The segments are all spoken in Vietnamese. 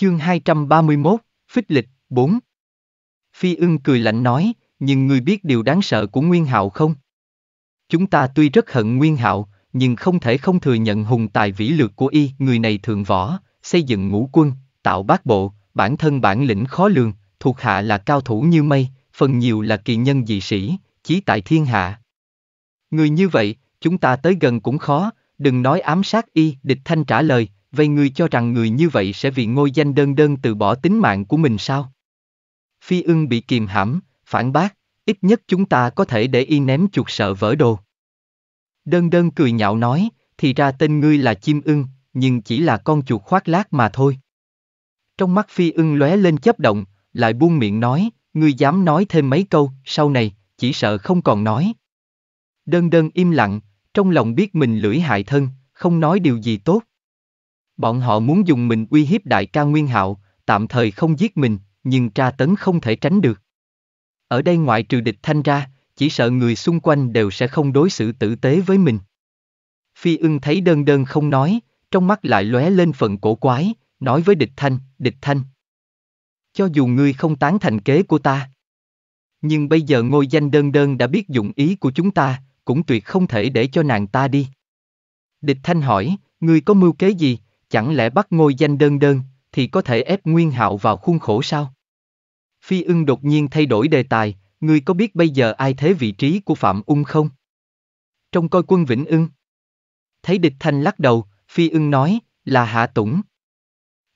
Chương 231, Phích lịch, 4 Phi ưng cười lạnh nói, nhưng ngươi biết điều đáng sợ của Nguyên Hạo không? Chúng ta tuy rất hận Nguyên Hạo, nhưng không thể không thừa nhận hùng tài vĩ lược của y, người này thường võ, xây dựng ngũ quân, tạo bát bộ, bản thân bản lĩnh khó lường, thuộc hạ là cao thủ như mây, phần nhiều là kỳ nhân dị sĩ, chí tại thiên hạ. Người như vậy, chúng ta tới gần cũng khó, đừng nói ám sát y, địch thanh trả lời, vậy người cho rằng người như vậy sẽ vì ngôi danh đơn đơn từ bỏ tính mạng của mình sao? Phi ưng bị kìm hãm, phản bác, ít nhất chúng ta có thể để y ném chuột sợ vỡ đồ. Đơn đơn cười nhạo nói, thì ra tên ngươi là chim ưng, nhưng chỉ là con chuột khoác lác mà thôi. Trong mắt phi ưng lóe lên chấp động, lại buông miệng nói, ngươi dám nói thêm mấy câu, sau này, chỉ sợ không còn nói. Đơn đơn im lặng, trong lòng biết mình lưỡi hại thân, không nói điều gì tốt. Bọn họ muốn dùng mình uy hiếp đại ca Nguyên Hạo, tạm thời không giết mình, nhưng tra tấn không thể tránh được. Ở đây ngoại trừ địch thanh ra, chỉ sợ người xung quanh đều sẽ không đối xử tử tế với mình. Phi ưng thấy đơn đơn không nói, trong mắt lại lóe lên phần cổ quái, nói với địch thanh, địch thanh. Cho dù ngươi không tán thành kế của ta, nhưng bây giờ ngôi danh đơn đơn đã biết dụng ý của chúng ta, cũng tuyệt không thể để cho nàng ta đi. Địch thanh hỏi, ngươi có mưu kế gì, Chẳng lẽ bắt ngôi danh đơn đơn, thì có thể ép Nguyên Hạo vào khuôn khổ sao? Phi ưng đột nhiên thay đổi đề tài, ngươi có biết bây giờ ai thế vị trí của Phạm Ung không? Trong coi quân Vĩnh ưng. Thấy địch thanh lắc đầu, Phi ưng nói, là Hạ Tũng.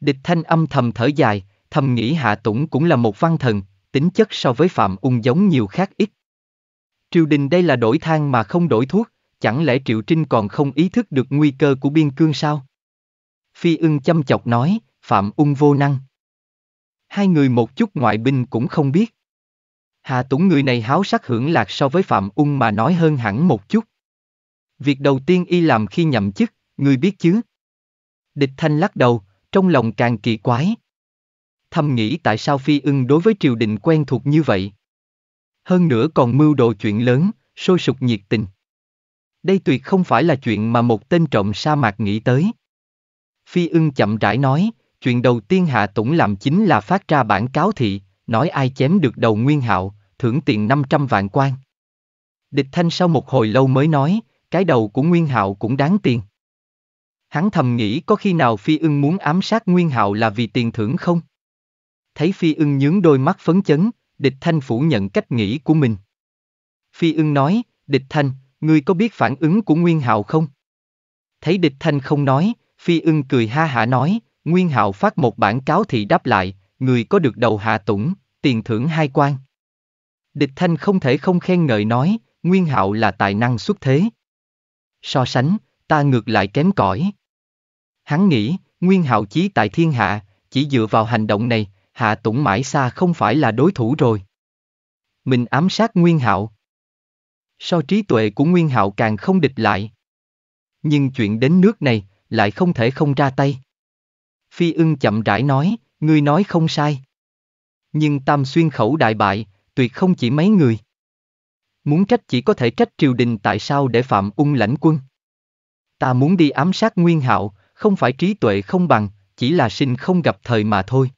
Địch thanh âm thầm thở dài, thầm nghĩ Hạ Tũng cũng là một văn thần, tính chất so với Phạm Ung giống nhiều khác ít. Triều đình đây là đổi thang mà không đổi thuốc, chẳng lẽ Triệu Trinh còn không ý thức được nguy cơ của biên cương sao? Phi ưng chăm chọc nói, Phạm ung vô năng. Hai người một chút ngoại binh cũng không biết. Hà Tũng người này háo sắc hưởng lạc so với Phạm ung mà nói hơn hẳn một chút. Việc đầu tiên y làm khi nhậm chức, người biết chứ. Địch Thanh lắc đầu, trong lòng càng kỳ quái. Thầm nghĩ tại sao Phi ưng đối với triều đình quen thuộc như vậy. Hơn nữa còn mưu đồ chuyện lớn, sôi sục nhiệt tình. Đây tuyệt không phải là chuyện mà một tên trộm sa mạc nghĩ tới. Phi ưng chậm rãi nói, chuyện đầu tiên Hạ Tũng làm chính là phát ra bản cáo thị, nói ai chém được đầu Nguyên Hạo, thưởng tiền 500 vạn quan. Địch Thanh sau một hồi lâu mới nói, cái đầu của Nguyên Hạo cũng đáng tiền. Hắn thầm nghĩ có khi nào Phi ưng muốn ám sát Nguyên Hạo là vì tiền thưởng không? Thấy Phi ưng nhướng đôi mắt phấn chấn, Địch Thanh phủ nhận cách nghĩ của mình. Phi ưng nói, Địch Thanh, ngươi có biết phản ứng của Nguyên Hạo không? Thấy Địch Thanh không nói, Phi ưng cười ha hả nói, Nguyên Hạo phát một bản cáo thị đáp lại, người có được đầu hạ tủng, tiền thưởng hai quan. Địch Thanh không thể không khen ngợi nói, Nguyên Hạo là tài năng xuất thế. So sánh, ta ngược lại kém cỏi. Hắn nghĩ, Nguyên Hạo chí tại thiên hạ, chỉ dựa vào hành động này, Hạ Tũng mãi xa không phải là đối thủ rồi. Mình ám sát Nguyên Hạo. So trí tuệ của Nguyên Hạo càng không địch lại. Nhưng chuyện đến nước này, lại không thể không ra tay. Phi ưng chậm rãi nói, ngươi nói không sai. Nhưng tam xuyên khẩu đại bại, tuyệt không chỉ mấy người. Muốn trách chỉ có thể trách triều đình tại sao để phạm ung lãnh quân. Ta muốn đi ám sát nguyên hạo, không phải trí tuệ không bằng, chỉ là sinh không gặp thời mà thôi.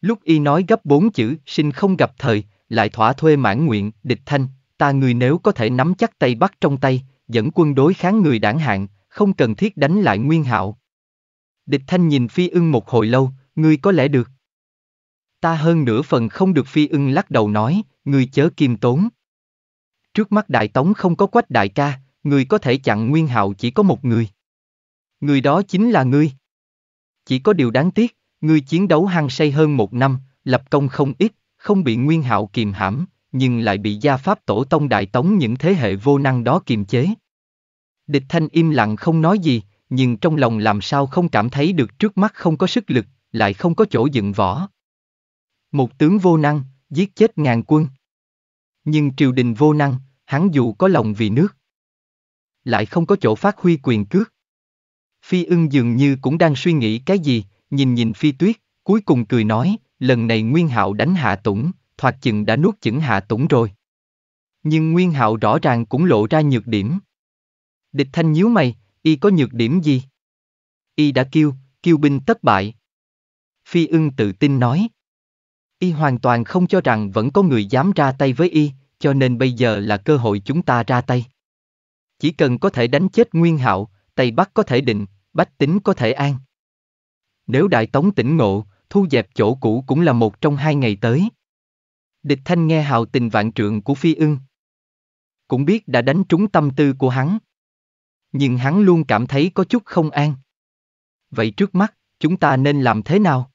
Lúc y nói gấp bốn chữ sinh không gặp thời, lại thỏa thuê mãn nguyện, địch thanh, ta người nếu có thể nắm chắc tay bắt trong tay, dẫn quân đối kháng người đảng hạng, không cần thiết đánh lại Nguyên Hạo. Địch Thanh nhìn Phi Ưng một hồi lâu, ngươi có lẽ được. Ta hơn nửa phần không được Phi Ưng lắc đầu nói, ngươi chớ kiêm tốn. Trước mắt Đại Tống không có quách đại ca, ngươi có thể chặn Nguyên Hạo chỉ có một người. Người đó chính là ngươi. Chỉ có điều đáng tiếc, ngươi chiến đấu hăng say hơn một năm, lập công không ít, không bị Nguyên Hạo kìm hãm, nhưng lại bị gia pháp tổ tông Đại Tống những thế hệ vô năng đó kiềm chế, Địch thanh im lặng không nói gì, nhưng trong lòng làm sao không cảm thấy được trước mắt không có sức lực, lại không có chỗ dựng võ. Một tướng vô năng, giết chết ngàn quân. Nhưng triều đình vô năng, hắn dù có lòng vì nước, lại không có chỗ phát huy quyền cước. Phi ưng dường như cũng đang suy nghĩ cái gì, nhìn nhìn phi tuyết, cuối cùng cười nói, lần này Nguyên Hạo đánh Hạ Tủng, thoạt chừng đã nuốt chửng Hạ Tủng rồi. Nhưng Nguyên Hạo rõ ràng cũng lộ ra nhược điểm. Địch thanh nhíu mày, y có nhược điểm gì? Y đã kêu, kêu binh tất bại. Phi ưng tự tin nói. Y hoàn toàn không cho rằng vẫn có người dám ra tay với y, cho nên bây giờ là cơ hội chúng ta ra tay. Chỉ cần có thể đánh chết Nguyên Hạo, Tây Bắc có thể định, Bách Tính có thể an. Nếu Đại Tống tỉnh ngộ, thu dẹp chỗ cũ cũng là một trong hai ngày tới. Địch Thanh nghe hào tình vạn trượng của Phi ưng. Cũng biết đã đánh trúng tâm tư của hắn nhưng hắn luôn cảm thấy có chút không an. Vậy trước mắt, chúng ta nên làm thế nào?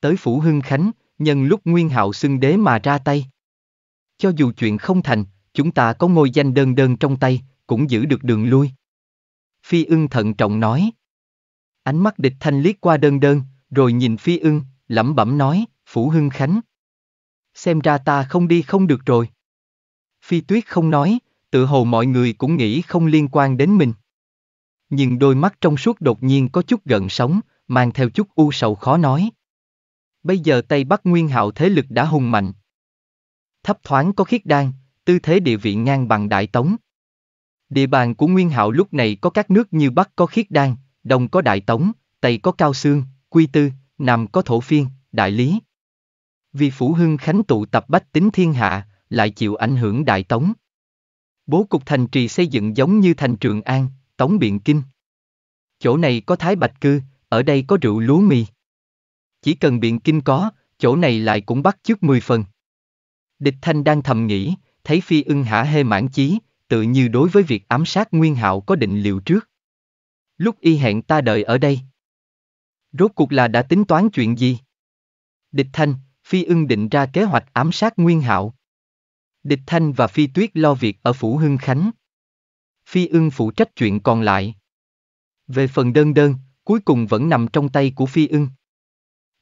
Tới phủ Hưng Khánh, nhân lúc Nguyên Hạo xưng đế mà ra tay. Cho dù chuyện không thành, chúng ta có ngôi danh đơn đơn trong tay, cũng giữ được đường lui. Phi ưng thận trọng nói. Ánh mắt địch thanh liếc qua đơn đơn, rồi nhìn Phi ưng, lẩm bẩm nói, Phủ Hưng Khánh. Xem ra ta không đi không được rồi. Phi tuyết không nói, tự hồ mọi người cũng nghĩ không liên quan đến mình. Nhưng đôi mắt trong suốt đột nhiên có chút gần sống, mang theo chút u sầu khó nói. Bây giờ Tây Bắc Nguyên Hạo thế lực đã hùng mạnh. Thấp thoáng có khiết đan, tư thế địa vị ngang bằng Đại Tống. Địa bàn của Nguyên Hạo lúc này có các nước như Bắc có khiết đan, Đông có Đại Tống, Tây có Cao Sương, Quy Tư, Nam có Thổ Phiên, Đại Lý. Vì Phủ Hưng Khánh tụ tập bách tính thiên hạ, lại chịu ảnh hưởng Đại Tống. Bố cục thành trì xây dựng giống như thành Trường An, Tống Biện Kinh. Chỗ này có thái bạch cư, ở đây có rượu lúa mì. Chỉ cần Biện Kinh có, chỗ này lại cũng bắt trước 10 phần. Địch Thanh đang thầm nghĩ, thấy Phi ưng hả hê mãn chí, tự như đối với việc ám sát Nguyên Hạo có định liệu trước. Lúc y hẹn ta đợi ở đây. Rốt cuộc là đã tính toán chuyện gì? Địch Thanh, Phi ưng định ra kế hoạch ám sát Nguyên Hạo. Địch Thanh và Phi Tuyết lo việc ở Phủ Hưng Khánh. Phi ưng phụ trách chuyện còn lại. Về phần đơn đơn, cuối cùng vẫn nằm trong tay của Phi ưng.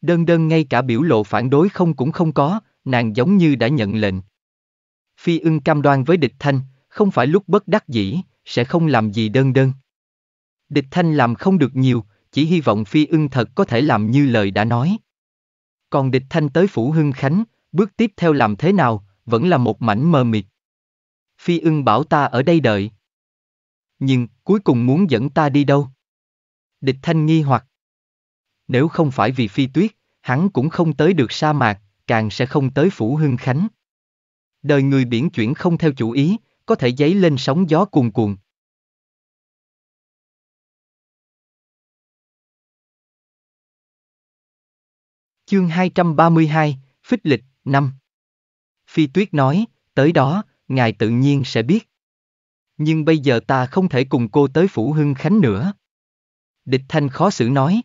Đơn đơn ngay cả biểu lộ phản đối không cũng không có, nàng giống như đã nhận lệnh. Phi ưng cam đoan với địch thanh, không phải lúc bất đắc dĩ, sẽ không làm gì đơn đơn. Địch thanh làm không được nhiều, chỉ hy vọng Phi ưng thật có thể làm như lời đã nói. Còn địch thanh tới Phủ Hưng Khánh, bước tiếp theo làm thế nào, vẫn là một mảnh mờ mịt. Phi ưng bảo ta ở đây đợi. Nhưng, cuối cùng muốn dẫn ta đi đâu? Địch thanh nghi hoặc. Nếu không phải vì phi tuyết, hắn cũng không tới được sa mạc, càng sẽ không tới phủ hưng khánh. Đời người biển chuyển không theo chủ ý, có thể giấy lên sóng gió cuồn cuộn. Chương 232, Phích lịch, năm Phi Tuyết nói, tới đó, ngài tự nhiên sẽ biết. Nhưng bây giờ ta không thể cùng cô tới Phủ Hưng Khánh nữa. Địch Thanh khó xử nói.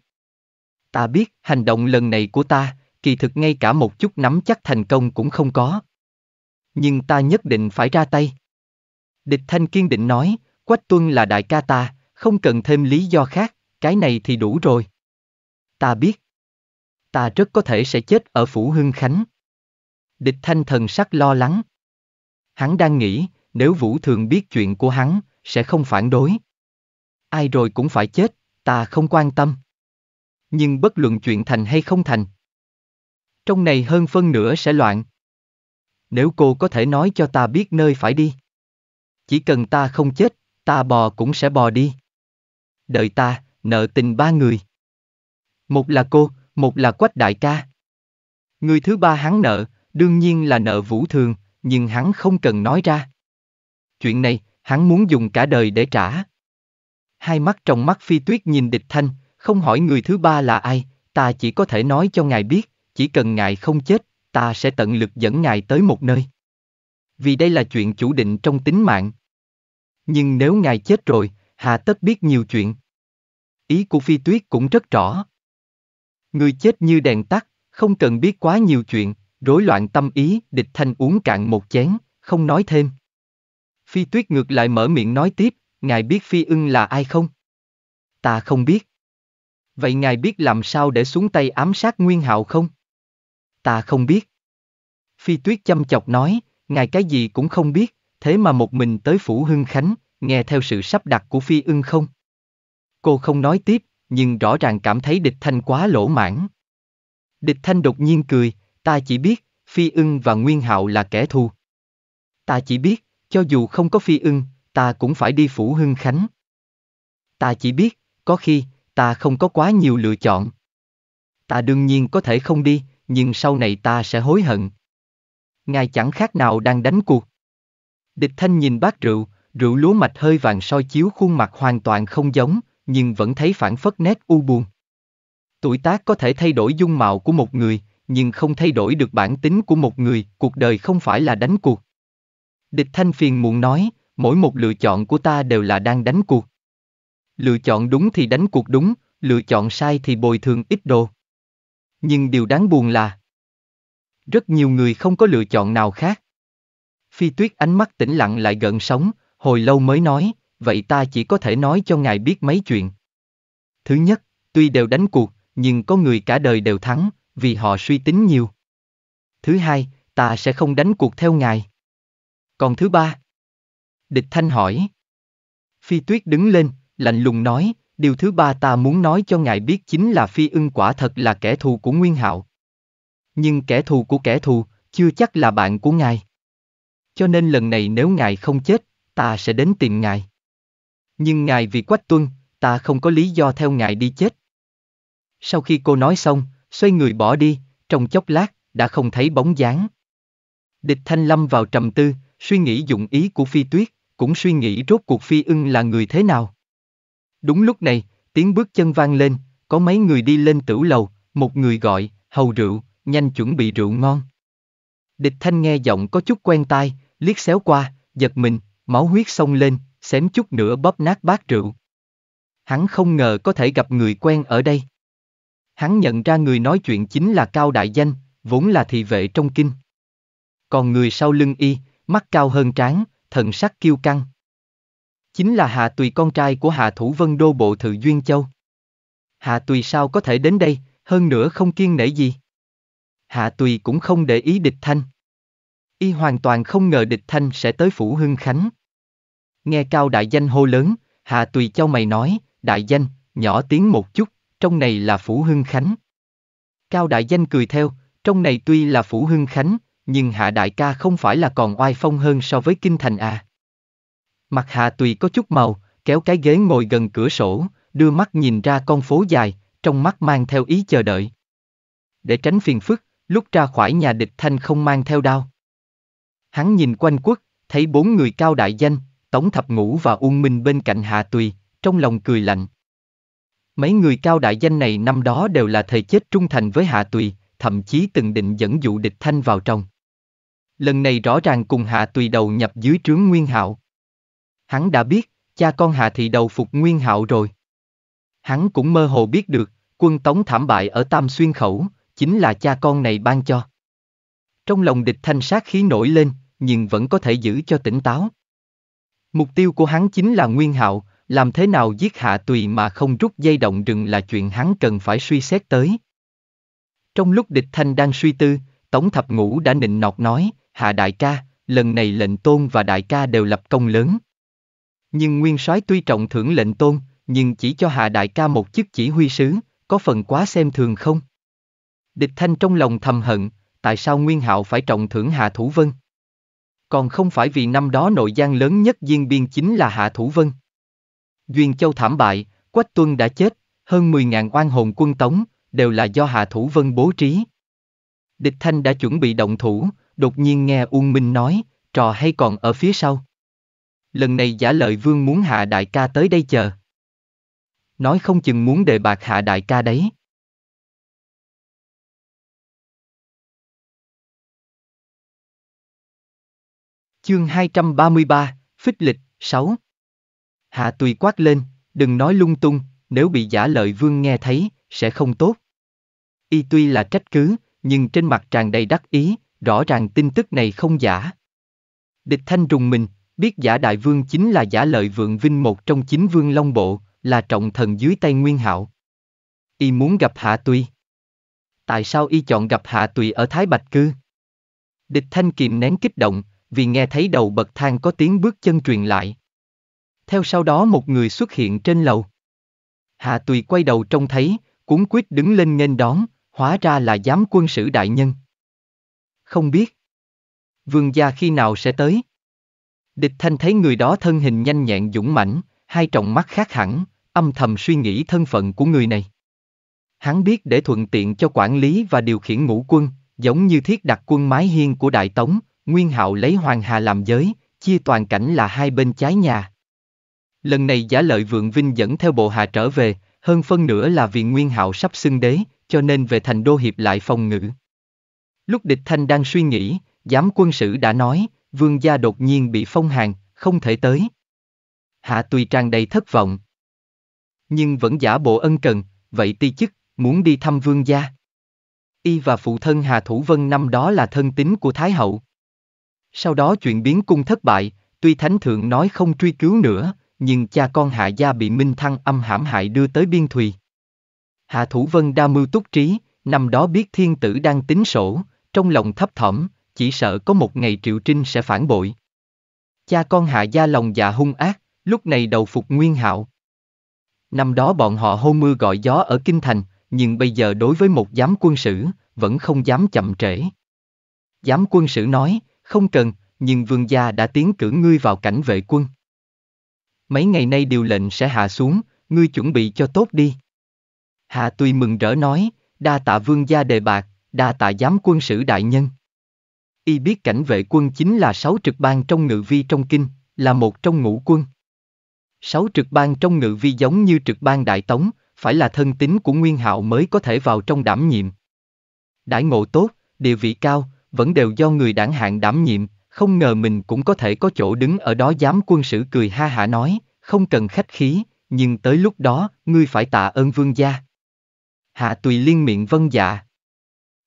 Ta biết, hành động lần này của ta, kỳ thực ngay cả một chút nắm chắc thành công cũng không có. Nhưng ta nhất định phải ra tay. Địch Thanh kiên định nói, Quách Tuân là đại ca ta, không cần thêm lý do khác, cái này thì đủ rồi. Ta biết. Ta rất có thể sẽ chết ở Phủ Hưng Khánh. Địch thanh thần sắc lo lắng. Hắn đang nghĩ, nếu Vũ Thường biết chuyện của hắn, sẽ không phản đối. Ai rồi cũng phải chết, ta không quan tâm. Nhưng bất luận chuyện thành hay không thành. Trong này hơn phân nửa sẽ loạn. Nếu cô có thể nói cho ta biết nơi phải đi. Chỉ cần ta không chết, ta bò cũng sẽ bò đi. Đợi ta, nợ tình ba người. Một là cô, một là quách đại ca. Người thứ ba hắn nợ, Đương nhiên là nợ Vũ Thường, nhưng hắn không cần nói ra. Chuyện này, hắn muốn dùng cả đời để trả. Hai mắt trong mắt phi tuyết nhìn địch thanh, không hỏi người thứ ba là ai, ta chỉ có thể nói cho ngài biết, chỉ cần ngài không chết, ta sẽ tận lực dẫn ngài tới một nơi. Vì đây là chuyện chủ định trong tính mạng. Nhưng nếu ngài chết rồi, hà tất biết nhiều chuyện. Ý của phi tuyết cũng rất rõ. Người chết như đèn tắt, không cần biết quá nhiều chuyện, Rối loạn tâm ý, địch thanh uống cạn một chén, không nói thêm. Phi tuyết ngược lại mở miệng nói tiếp, ngài biết phi ưng là ai không? Ta không biết. Vậy ngài biết làm sao để xuống tay ám sát Nguyên Hạo không? Ta không biết. Phi tuyết chăm chọc nói, ngài cái gì cũng không biết, thế mà một mình tới phủ Hưng Khánh, nghe theo sự sắp đặt của phi ưng không? Cô không nói tiếp, nhưng rõ ràng cảm thấy địch thanh quá lỗ mãn. Địch thanh đột nhiên cười, Ta chỉ biết, Phi ưng và Nguyên Hạo là kẻ thù. Ta chỉ biết, cho dù không có Phi ưng, ta cũng phải đi Phủ Hưng Khánh. Ta chỉ biết, có khi, ta không có quá nhiều lựa chọn. Ta đương nhiên có thể không đi, nhưng sau này ta sẽ hối hận. Ngài chẳng khác nào đang đánh cuộc. Địch thanh nhìn bát rượu, rượu lúa mạch hơi vàng soi chiếu khuôn mặt hoàn toàn không giống, nhưng vẫn thấy phản phất nét u buồn. Tuổi tác có thể thay đổi dung mạo của một người, nhưng không thay đổi được bản tính của một người, cuộc đời không phải là đánh cuộc. Địch Thanh phiền muộn nói, mỗi một lựa chọn của ta đều là đang đánh cuộc. Lựa chọn đúng thì đánh cuộc đúng, lựa chọn sai thì bồi thường ít đồ. Nhưng điều đáng buồn là rất nhiều người không có lựa chọn nào khác. Phi Tuyết ánh mắt tĩnh lặng lại gần sóng, hồi lâu mới nói, vậy ta chỉ có thể nói cho ngài biết mấy chuyện. Thứ nhất, tuy đều đánh cuộc, nhưng có người cả đời đều thắng, vì họ suy tính nhiều. Thứ hai, ta sẽ không đánh cuộc theo ngài. Còn thứ ba? Địch Thanh hỏi. Phi Tuyết đứng lên, lạnh lùng nói, điều thứ ba ta muốn nói cho ngài biết chính là Phi ưng quả thật là kẻ thù của Nguyên Hạo. Nhưng kẻ thù của kẻ thù, chưa chắc là bạn của ngài. Cho nên lần này nếu ngài không chết, ta sẽ đến tìm ngài. Nhưng ngài vì quách tuân, ta không có lý do theo ngài đi chết. Sau khi cô nói xong, xoay người bỏ đi, trong chốc lát, đã không thấy bóng dáng. Địch Thanh Lâm vào trầm tư, suy nghĩ dụng ý của Phi Tuyết, cũng suy nghĩ rốt cuộc Phi ưng là người thế nào. Đúng lúc này, tiếng bước chân vang lên, có mấy người đi lên tửu lầu, một người gọi, hầu rượu, nhanh chuẩn bị rượu ngon. Địch Thanh nghe giọng có chút quen tai, liếc xéo qua, giật mình, máu huyết sông lên, xém chút nữa bóp nát bát rượu. Hắn không ngờ có thể gặp người quen ở đây. Hắn nhận ra người nói chuyện chính là Cao Đại Danh, vốn là thị vệ trong kinh. Còn người sau lưng y, mắt cao hơn tráng, thần sắc kiêu căng. Chính là Hạ Tùy con trai của Hạ Thủ Vân Đô Bộ Thự Duyên Châu. Hạ Tùy sao có thể đến đây, hơn nữa không kiên nể gì. Hạ Tùy cũng không để ý địch thanh. Y hoàn toàn không ngờ địch thanh sẽ tới phủ Hưng Khánh. Nghe Cao Đại Danh hô lớn, Hạ Tùy Châu mày nói, Đại Danh, nhỏ tiếng một chút trong này là Phủ Hưng Khánh. Cao Đại Danh cười theo, trong này tuy là Phủ Hưng Khánh, nhưng Hạ Đại ca không phải là còn oai phong hơn so với Kinh Thành à. Mặt Hạ tùy có chút màu, kéo cái ghế ngồi gần cửa sổ, đưa mắt nhìn ra con phố dài, trong mắt mang theo ý chờ đợi. Để tránh phiền phức, lúc ra khỏi nhà địch thanh không mang theo đao. Hắn nhìn quanh quốc, thấy bốn người cao đại danh, Tống Thập Ngũ và Uông Minh bên cạnh Hạ Tùy, trong lòng cười lạnh, Mấy người cao đại danh này năm đó đều là thầy chết trung thành với Hạ Tùy, thậm chí từng định dẫn dụ địch thanh vào trong. Lần này rõ ràng cùng Hạ Tùy đầu nhập dưới trướng Nguyên Hạo. Hắn đã biết, cha con Hạ Thị đầu phục Nguyên Hạo rồi. Hắn cũng mơ hồ biết được, quân tống thảm bại ở Tam Xuyên Khẩu, chính là cha con này ban cho. Trong lòng địch thanh sát khí nổi lên, nhưng vẫn có thể giữ cho tỉnh táo. Mục tiêu của hắn chính là Nguyên Hạo, làm thế nào giết hạ tùy mà không rút dây động rừng là chuyện hắn cần phải suy xét tới. Trong lúc địch thanh đang suy tư, Tống Thập Ngũ đã nịnh nọt nói, hạ đại ca, lần này lệnh tôn và đại ca đều lập công lớn. Nhưng nguyên soái tuy trọng thưởng lệnh tôn, nhưng chỉ cho hạ đại ca một chức chỉ huy sứ, có phần quá xem thường không? Địch thanh trong lòng thầm hận, tại sao nguyên hạo phải trọng thưởng hạ thủ vân? Còn không phải vì năm đó nội gian lớn nhất diên biên chính là hạ thủ vân. Duyên Châu thảm bại, Quách Tuân đã chết, hơn 10.000 oan hồn quân tống, đều là do Hạ Thủ Vân bố trí. Địch Thanh đã chuẩn bị động thủ, đột nhiên nghe Uông Minh nói, trò hay còn ở phía sau. Lần này giả lợi vương muốn hạ đại ca tới đây chờ. Nói không chừng muốn đề bạc hạ đại ca đấy. Chương 233, Phích lịch 6 Hạ Tùy quát lên, đừng nói lung tung, nếu bị giả lợi vương nghe thấy, sẽ không tốt. Y tuy là trách cứ, nhưng trên mặt tràn đầy đắc ý, rõ ràng tin tức này không giả. Địch thanh rùng mình, biết giả đại vương chính là giả lợi vượng vinh một trong chín vương long bộ, là trọng thần dưới tay Nguyên Hạo. Y muốn gặp Hạ Tùy. Tại sao y chọn gặp Hạ Tùy ở Thái Bạch Cư? Địch thanh kìm nén kích động, vì nghe thấy đầu bậc thang có tiếng bước chân truyền lại theo sau đó một người xuất hiện trên lầu. Hạ Tùy quay đầu trông thấy, cuốn quyết đứng lên nghênh đón, hóa ra là giám quân sử đại nhân. Không biết. Vương gia khi nào sẽ tới? Địch thanh thấy người đó thân hình nhanh nhẹn dũng mãnh, hai trọng mắt khác hẳn, âm thầm suy nghĩ thân phận của người này. Hắn biết để thuận tiện cho quản lý và điều khiển ngũ quân, giống như thiết đặt quân mái hiên của Đại Tống, Nguyên Hạo lấy Hoàng Hà làm giới, chia toàn cảnh là hai bên trái nhà, Lần này giả lợi vượng vinh dẫn theo bộ hạ trở về, hơn phân nửa là vì Nguyên Hạo sắp xưng đế, cho nên về thành đô hiệp lại phòng ngự. Lúc địch thanh đang suy nghĩ, giám quân sự đã nói, vương gia đột nhiên bị phong hàng, không thể tới. Hạ tùy tràn đầy thất vọng. Nhưng vẫn giả bộ ân cần, vậy ti chức, muốn đi thăm vương gia. Y và phụ thân Hà Thủ Vân năm đó là thân tín của Thái Hậu. Sau đó chuyện biến cung thất bại, tuy Thánh Thượng nói không truy cứu nữa, nhưng cha con Hạ Gia bị Minh Thăng âm hãm hại đưa tới Biên Thùy. Hạ Thủ Vân đa mưu túc trí, năm đó biết thiên tử đang tính sổ, trong lòng thấp thỏm, chỉ sợ có một ngày Triệu Trinh sẽ phản bội. Cha con Hạ Gia lòng dạ hung ác, lúc này đầu phục Nguyên Hạo. Năm đó bọn họ hô mưa gọi gió ở Kinh Thành, nhưng bây giờ đối với một giám quân sử, vẫn không dám chậm trễ. Giám quân sử nói, không cần, nhưng vương gia đã tiến cử ngươi vào cảnh vệ quân mấy ngày nay điều lệnh sẽ hạ xuống, ngươi chuẩn bị cho tốt đi. Hạ Tùy mừng rỡ nói, đa tạ vương gia đề bạc, đa tạ giám quân sử đại nhân. Y biết cảnh vệ quân chính là sáu trực bang trong ngự vi trong kinh, là một trong ngũ quân. Sáu trực bang trong ngự vi giống như trực bang đại tống, phải là thân tín của Nguyên Hạo mới có thể vào trong đảm nhiệm. Đãi ngộ tốt, địa vị cao, vẫn đều do người đảng hạng đảm nhiệm, không ngờ mình cũng có thể có chỗ đứng ở đó dám quân sử cười ha hả nói, không cần khách khí, nhưng tới lúc đó, ngươi phải tạ ơn vương gia. Hạ Tùy liên miệng vân dạ.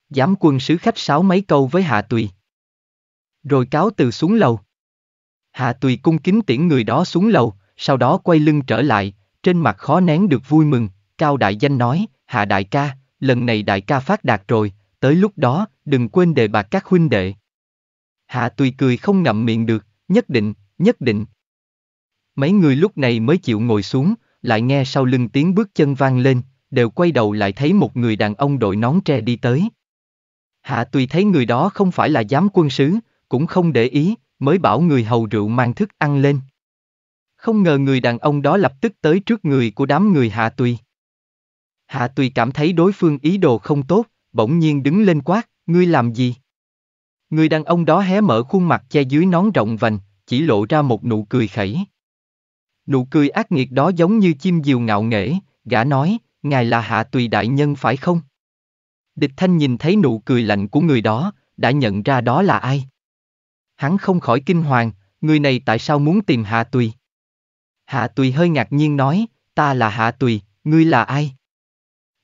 dám quân sứ khách sáo mấy câu với Hạ Tùy. Rồi cáo từ xuống lầu. Hạ Tùy cung kính tiễn người đó xuống lầu, sau đó quay lưng trở lại, trên mặt khó nén được vui mừng, Cao Đại Danh nói, Hạ Đại ca, lần này Đại ca phát đạt rồi, tới lúc đó, đừng quên đề bạc các huynh đệ. Hạ Tùy cười không ngậm miệng được, nhất định, nhất định. Mấy người lúc này mới chịu ngồi xuống, lại nghe sau lưng tiếng bước chân vang lên, đều quay đầu lại thấy một người đàn ông đội nón tre đi tới. Hạ Tùy thấy người đó không phải là giám quân sứ, cũng không để ý, mới bảo người hầu rượu mang thức ăn lên. Không ngờ người đàn ông đó lập tức tới trước người của đám người Hạ Tùy. Hạ Tùy cảm thấy đối phương ý đồ không tốt, bỗng nhiên đứng lên quát, ngươi làm gì? Người đàn ông đó hé mở khuôn mặt che dưới nón rộng vành, chỉ lộ ra một nụ cười khẩy. Nụ cười ác nghiệt đó giống như chim diều ngạo nghễ, gã nói, ngài là hạ tùy đại nhân phải không? Địch thanh nhìn thấy nụ cười lạnh của người đó, đã nhận ra đó là ai. Hắn không khỏi kinh hoàng, người này tại sao muốn tìm hạ tùy? Hạ tùy hơi ngạc nhiên nói, ta là hạ tùy, ngươi là ai?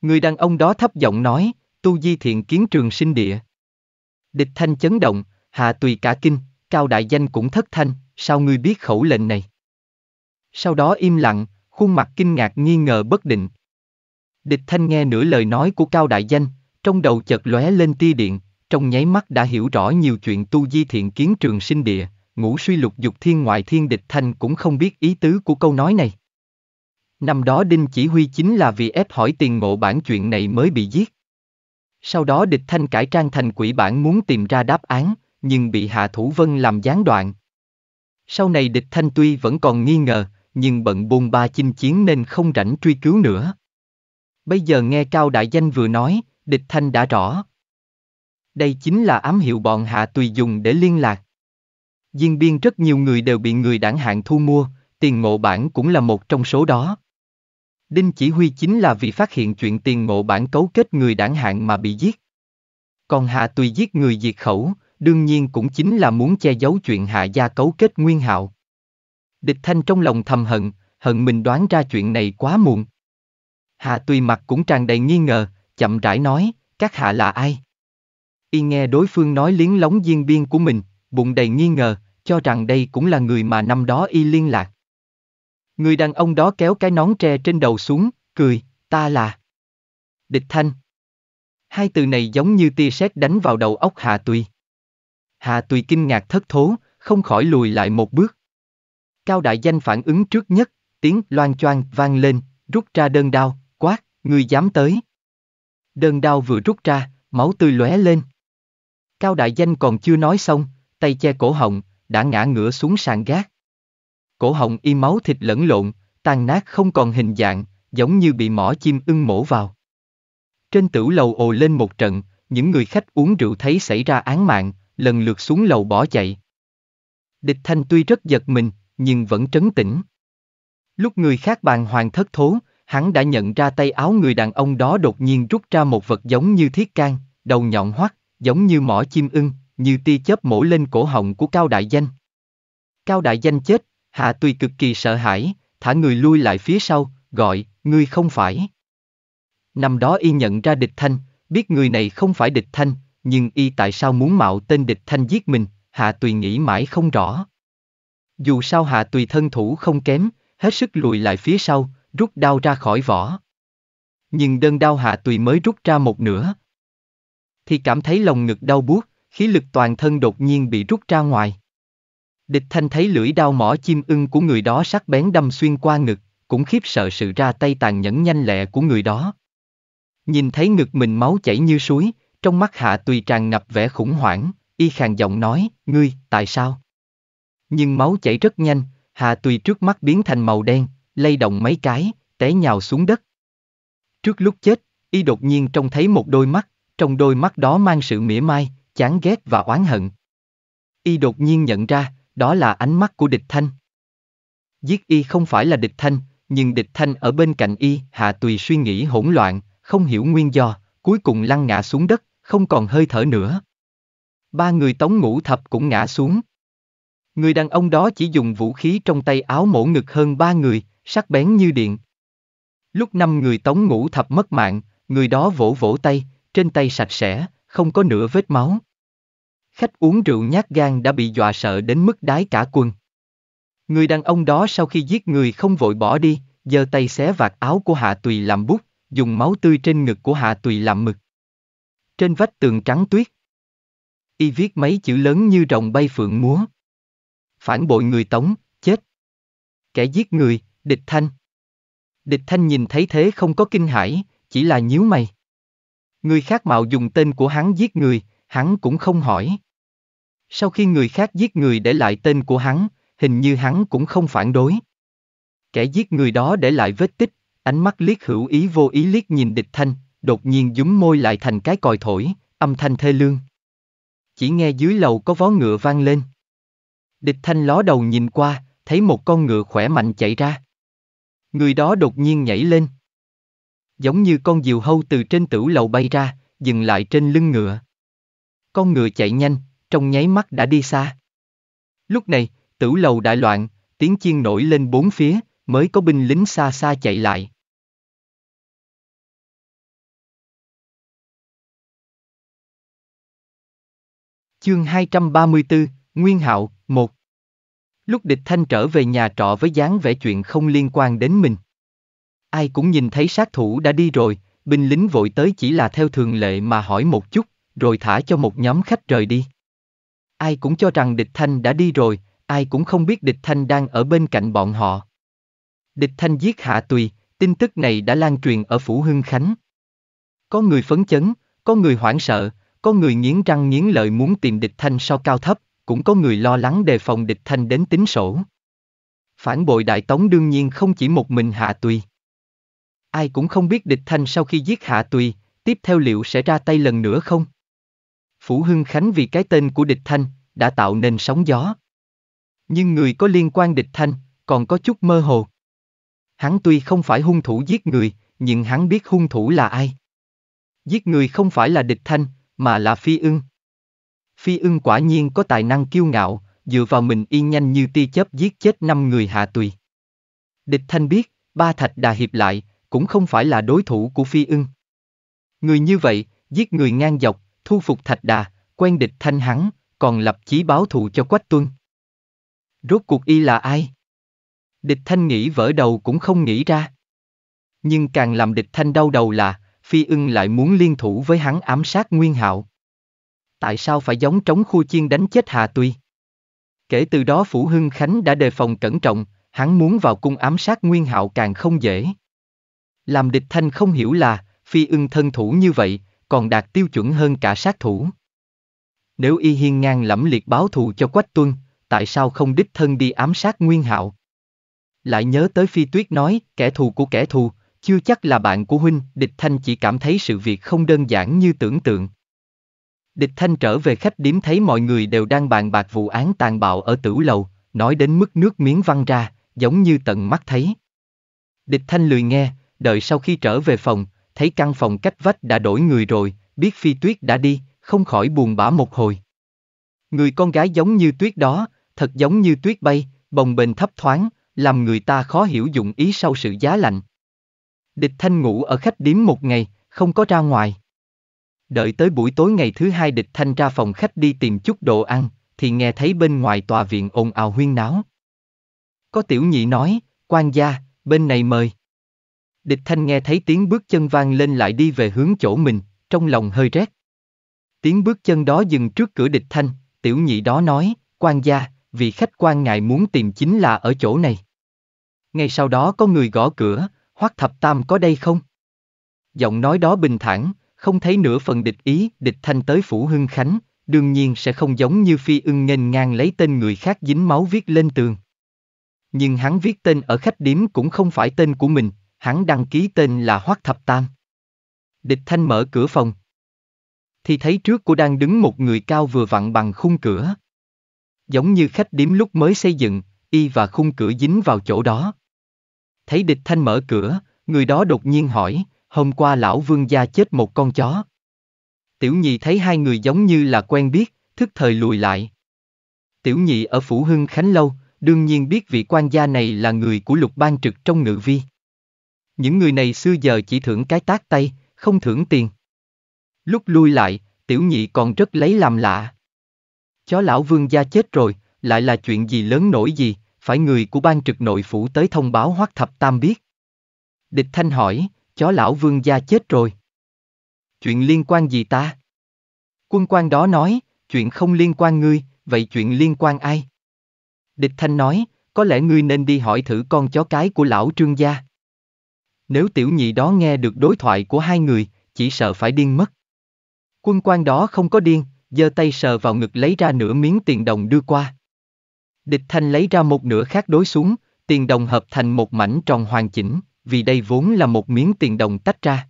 Người đàn ông đó thấp giọng nói, tu di thiện kiến trường sinh địa. Địch thanh chấn động, hạ tùy cả kinh, cao đại danh cũng thất thanh, sao ngươi biết khẩu lệnh này? Sau đó im lặng, khuôn mặt kinh ngạc nghi ngờ bất định. Địch thanh nghe nửa lời nói của cao đại danh, trong đầu chợt lóe lên tia điện, trong nháy mắt đã hiểu rõ nhiều chuyện tu di thiện kiến trường sinh địa, ngũ suy lục dục thiên ngoại thiên địch thanh cũng không biết ý tứ của câu nói này. Năm đó Đinh Chỉ Huy chính là vì ép hỏi tiền ngộ bản chuyện này mới bị giết. Sau đó địch thanh cải trang thành quỷ bản muốn tìm ra đáp án, nhưng bị Hạ Thủ Vân làm gián đoạn. Sau này địch thanh tuy vẫn còn nghi ngờ, nhưng bận buôn ba chinh chiến nên không rảnh truy cứu nữa. Bây giờ nghe Cao Đại Danh vừa nói, địch thanh đã rõ. Đây chính là ám hiệu bọn hạ tùy dùng để liên lạc. Diên biên rất nhiều người đều bị người đảng hạng thu mua, tiền ngộ bản cũng là một trong số đó. Đinh Chỉ Huy chính là vì phát hiện chuyện tiền ngộ bản cấu kết người đảng hạng mà bị giết. Còn Hạ Tùy giết người diệt khẩu, đương nhiên cũng chính là muốn che giấu chuyện Hạ gia cấu kết Nguyên Hạo. Địch Thanh trong lòng thầm hận, hận mình đoán ra chuyện này quá muộn. Hạ Tùy mặt cũng tràn đầy nghi ngờ, chậm rãi nói, các hạ là ai? Y nghe đối phương nói liến lóng diên biên của mình, bụng đầy nghi ngờ, cho rằng đây cũng là người mà năm đó y liên lạc. Người đàn ông đó kéo cái nón tre trên đầu xuống, cười, ta là... Địch Thanh. Hai từ này giống như tia sét đánh vào đầu óc Hà Tùy. Hà Tùy kinh ngạc thất thố, không khỏi lùi lại một bước. Cao Đại Danh phản ứng trước nhất, tiếng loan choang vang lên, rút ra đơn đao, quát, người dám tới. Đơn đao vừa rút ra, máu tươi lóe lên. Cao Đại Danh còn chưa nói xong, tay che cổ họng, đã ngã ngửa xuống sàn gác. Cổ họng y máu thịt lẫn lộn, tan nát không còn hình dạng, giống như bị mỏ chim ưng mổ vào. Trên tửu lầu ồ lên một trận, những người khách uống rượu thấy xảy ra án mạng, lần lượt xuống lầu bỏ chạy. Địch thanh tuy rất giật mình, nhưng vẫn trấn tĩnh. Lúc người khác bàn hoàng thất thố, hắn đã nhận ra tay áo người đàn ông đó đột nhiên rút ra một vật giống như thiết can, đầu nhọn hoắt, giống như mỏ chim ưng, như tia chớp mổ lên cổ họng của Cao Đại Danh. Cao Đại Danh chết, Hạ Tùy cực kỳ sợ hãi, thả người lui lại phía sau, gọi, ngươi không phải. Năm đó y nhận ra địch thanh, biết người này không phải địch thanh, nhưng y tại sao muốn mạo tên địch thanh giết mình, Hạ Tùy nghĩ mãi không rõ. Dù sao Hạ Tùy thân thủ không kém, hết sức lùi lại phía sau, rút đao ra khỏi vỏ. Nhưng đơn đao Hạ Tùy mới rút ra một nửa. Thì cảm thấy lòng ngực đau buốt, khí lực toàn thân đột nhiên bị rút ra ngoài. Địch thanh thấy lưỡi đao mỏ chim ưng của người đó sắc bén đâm xuyên qua ngực, cũng khiếp sợ sự ra tay tàn nhẫn nhanh lẹ của người đó. Nhìn thấy ngực mình máu chảy như suối, trong mắt hạ tùy tràn ngập vẻ khủng hoảng, y khàn giọng nói, ngươi, tại sao? Nhưng máu chảy rất nhanh, hạ tùy trước mắt biến thành màu đen, lay động mấy cái, té nhào xuống đất. Trước lúc chết, y đột nhiên trông thấy một đôi mắt, trong đôi mắt đó mang sự mỉa mai, chán ghét và oán hận. Y đột nhiên nhận ra, đó là ánh mắt của địch thanh. Giết y không phải là địch thanh, nhưng địch thanh ở bên cạnh y, hạ tùy suy nghĩ hỗn loạn, không hiểu nguyên do, cuối cùng lăn ngã xuống đất, không còn hơi thở nữa. Ba người tống ngũ thập cũng ngã xuống. Người đàn ông đó chỉ dùng vũ khí trong tay áo mổ ngực hơn ba người, sắc bén như điện. Lúc năm người tống ngũ thập mất mạng, người đó vỗ vỗ tay, trên tay sạch sẽ, không có nửa vết máu. Khách uống rượu nhát gan đã bị dọa sợ đến mức đái cả quần. Người đàn ông đó sau khi giết người không vội bỏ đi, giơ tay xé vạt áo của Hạ Tùy làm bút, dùng máu tươi trên ngực của Hạ Tùy làm mực. Trên vách tường trắng tuyết, y viết mấy chữ lớn như rồng bay phượng múa. Phản bội người Tống, chết. Kẻ giết người, địch thanh. Địch thanh nhìn thấy thế không có kinh hãi, chỉ là nhíu mày. Người khác mạo dùng tên của hắn giết người, hắn cũng không hỏi. Sau khi người khác giết người để lại tên của hắn, hình như hắn cũng không phản đối. Kẻ giết người đó để lại vết tích, ánh mắt liếc hữu ý vô ý liếc nhìn địch thanh, đột nhiên dúng môi lại thành cái còi thổi, âm thanh thê lương. Chỉ nghe dưới lầu có vó ngựa vang lên. Địch thanh ló đầu nhìn qua, thấy một con ngựa khỏe mạnh chạy ra. Người đó đột nhiên nhảy lên. Giống như con diều hâu từ trên tửu lầu bay ra, dừng lại trên lưng ngựa. Con ngựa chạy nhanh, trong nháy mắt đã đi xa. Lúc này, tử lầu đại loạn, tiếng chiên nổi lên bốn phía, mới có binh lính xa xa chạy lại. Chương 234, Nguyên Hạo, 1 Lúc địch thanh trở về nhà trọ với dáng vẻ chuyện không liên quan đến mình. Ai cũng nhìn thấy sát thủ đã đi rồi, binh lính vội tới chỉ là theo thường lệ mà hỏi một chút, rồi thả cho một nhóm khách rời đi. Ai cũng cho rằng địch thanh đã đi rồi, ai cũng không biết địch thanh đang ở bên cạnh bọn họ. Địch thanh giết Hạ Tùy, tin tức này đã lan truyền ở Phủ Hưng Khánh. Có người phấn chấn, có người hoảng sợ, có người nghiến răng nghiến lợi muốn tìm địch thanh so cao thấp, cũng có người lo lắng đề phòng địch thanh đến tính sổ. Phản bội Đại Tống đương nhiên không chỉ một mình Hạ Tùy. Ai cũng không biết địch thanh sau khi giết Hạ Tùy, tiếp theo liệu sẽ ra tay lần nữa không? Phủ Hưng Khánh vì cái tên của địch thanh, đã tạo nên sóng gió. Nhưng người có liên quan địch thanh, còn có chút mơ hồ. Hắn tuy không phải hung thủ giết người, nhưng hắn biết hung thủ là ai. Giết người không phải là địch thanh, mà là Phi ưng. Phi ưng quả nhiên có tài năng kiêu ngạo, dựa vào mình y nhanh như tia chớp giết chết năm người hạ tùy. Địch thanh biết, ba thạch đà hiệp lại, cũng không phải là đối thủ của Phi ưng. Người như vậy, giết người ngang dọc, thu phục Thạch Đà, quen địch thanh hắn, còn lập chí báo thù cho Quách Tuân. Rốt cuộc y là ai? Địch thanh nghĩ vỡ đầu cũng không nghĩ ra. Nhưng càng làm địch thanh đau đầu là, Phi ưng lại muốn liên thủ với hắn ám sát Nguyên Hạo. Tại sao phải giống trống khu chiên đánh chết Hà Tuy? Kể từ đó Phủ Hưng Khánh đã đề phòng cẩn trọng, hắn muốn vào cung ám sát Nguyên Hạo càng không dễ. Làm địch thanh không hiểu là, Phi ưng thân thủ như vậy, còn đạt tiêu chuẩn hơn cả sát thủ. Nếu y hiên ngang lẫm liệt báo thù cho Quách Tuân, tại sao không đích thân đi ám sát Nguyên Hạo? Lại nhớ tới Phi Tuyết nói, kẻ thù của kẻ thù, chưa chắc là bạn của huynh, địch thanh chỉ cảm thấy sự việc không đơn giản như tưởng tượng. Địch thanh trở về khách điếm thấy mọi người đều đang bàn bạc vụ án tàn bạo ở tử lầu, nói đến mức nước miếng văng ra, giống như tận mắt thấy. Địch thanh lười nghe, đợi sau khi trở về phòng, thấy căn phòng cách vách đã đổi người rồi, biết phi tuyết đã đi, không khỏi buồn bã một hồi. Người con gái giống như tuyết đó, thật giống như tuyết bay, bồng bềnh thấp thoáng, làm người ta khó hiểu dụng ý sau sự giá lạnh. Địch Thanh ngủ ở khách điếm một ngày, không có ra ngoài. Đợi tới buổi tối ngày thứ hai Địch Thanh ra phòng khách đi tìm chút đồ ăn, thì nghe thấy bên ngoài tòa viện ồn ào huyên náo. Có tiểu nhị nói, quan gia, bên này mời. Địch thanh nghe thấy tiếng bước chân vang lên lại đi về hướng chỗ mình, trong lòng hơi rét. Tiếng bước chân đó dừng trước cửa địch thanh, tiểu nhị đó nói, quan gia, vị khách quan ngài muốn tìm chính là ở chỗ này. Ngay sau đó có người gõ cửa, hoắc thập tam có đây không? Giọng nói đó bình thản, không thấy nửa phần địch ý, địch thanh tới phủ hưng khánh, đương nhiên sẽ không giống như phi ưng nghênh ngang lấy tên người khác dính máu viết lên tường. Nhưng hắn viết tên ở khách điếm cũng không phải tên của mình, hắn đăng ký tên là Hoắc Thập Tam. Địch Thanh mở cửa phòng. Thì thấy trước cô đang đứng một người cao vừa vặn bằng khung cửa. Giống như khách điếm lúc mới xây dựng, y và khung cửa dính vào chỗ đó. Thấy địch thanh mở cửa, người đó đột nhiên hỏi, hôm qua lão vương gia chết một con chó. Tiểu nhị thấy hai người giống như là quen biết, thức thời lùi lại. Tiểu nhị ở Phủ Hưng Khánh Lâu, đương nhiên biết vị quan gia này là người của lục ban trực trong ngự vi. Những người này xưa giờ chỉ thưởng cái tác tay, không thưởng tiền. Lúc lui lại, tiểu nhị còn rất lấy làm lạ. Chó lão vương gia chết rồi, lại là chuyện gì lớn nổi gì, phải người của ban trực nội phủ tới thông báo hoắc thập tam biết. Địch thanh hỏi, chó lão vương gia chết rồi. Chuyện liên quan gì ta? Quân quan đó nói, chuyện không liên quan ngươi, vậy chuyện liên quan ai? Địch thanh nói, có lẽ ngươi nên đi hỏi thử con chó cái của lão trương gia. Nếu tiểu nhị đó nghe được đối thoại của hai người, chỉ sợ phải điên mất. Quân quan đó không có điên, giơ tay sờ vào ngực lấy ra nửa miếng tiền đồng đưa qua. Địch thanh lấy ra một nửa khác đối xuống, tiền đồng hợp thành một mảnh tròn hoàn chỉnh, vì đây vốn là một miếng tiền đồng tách ra.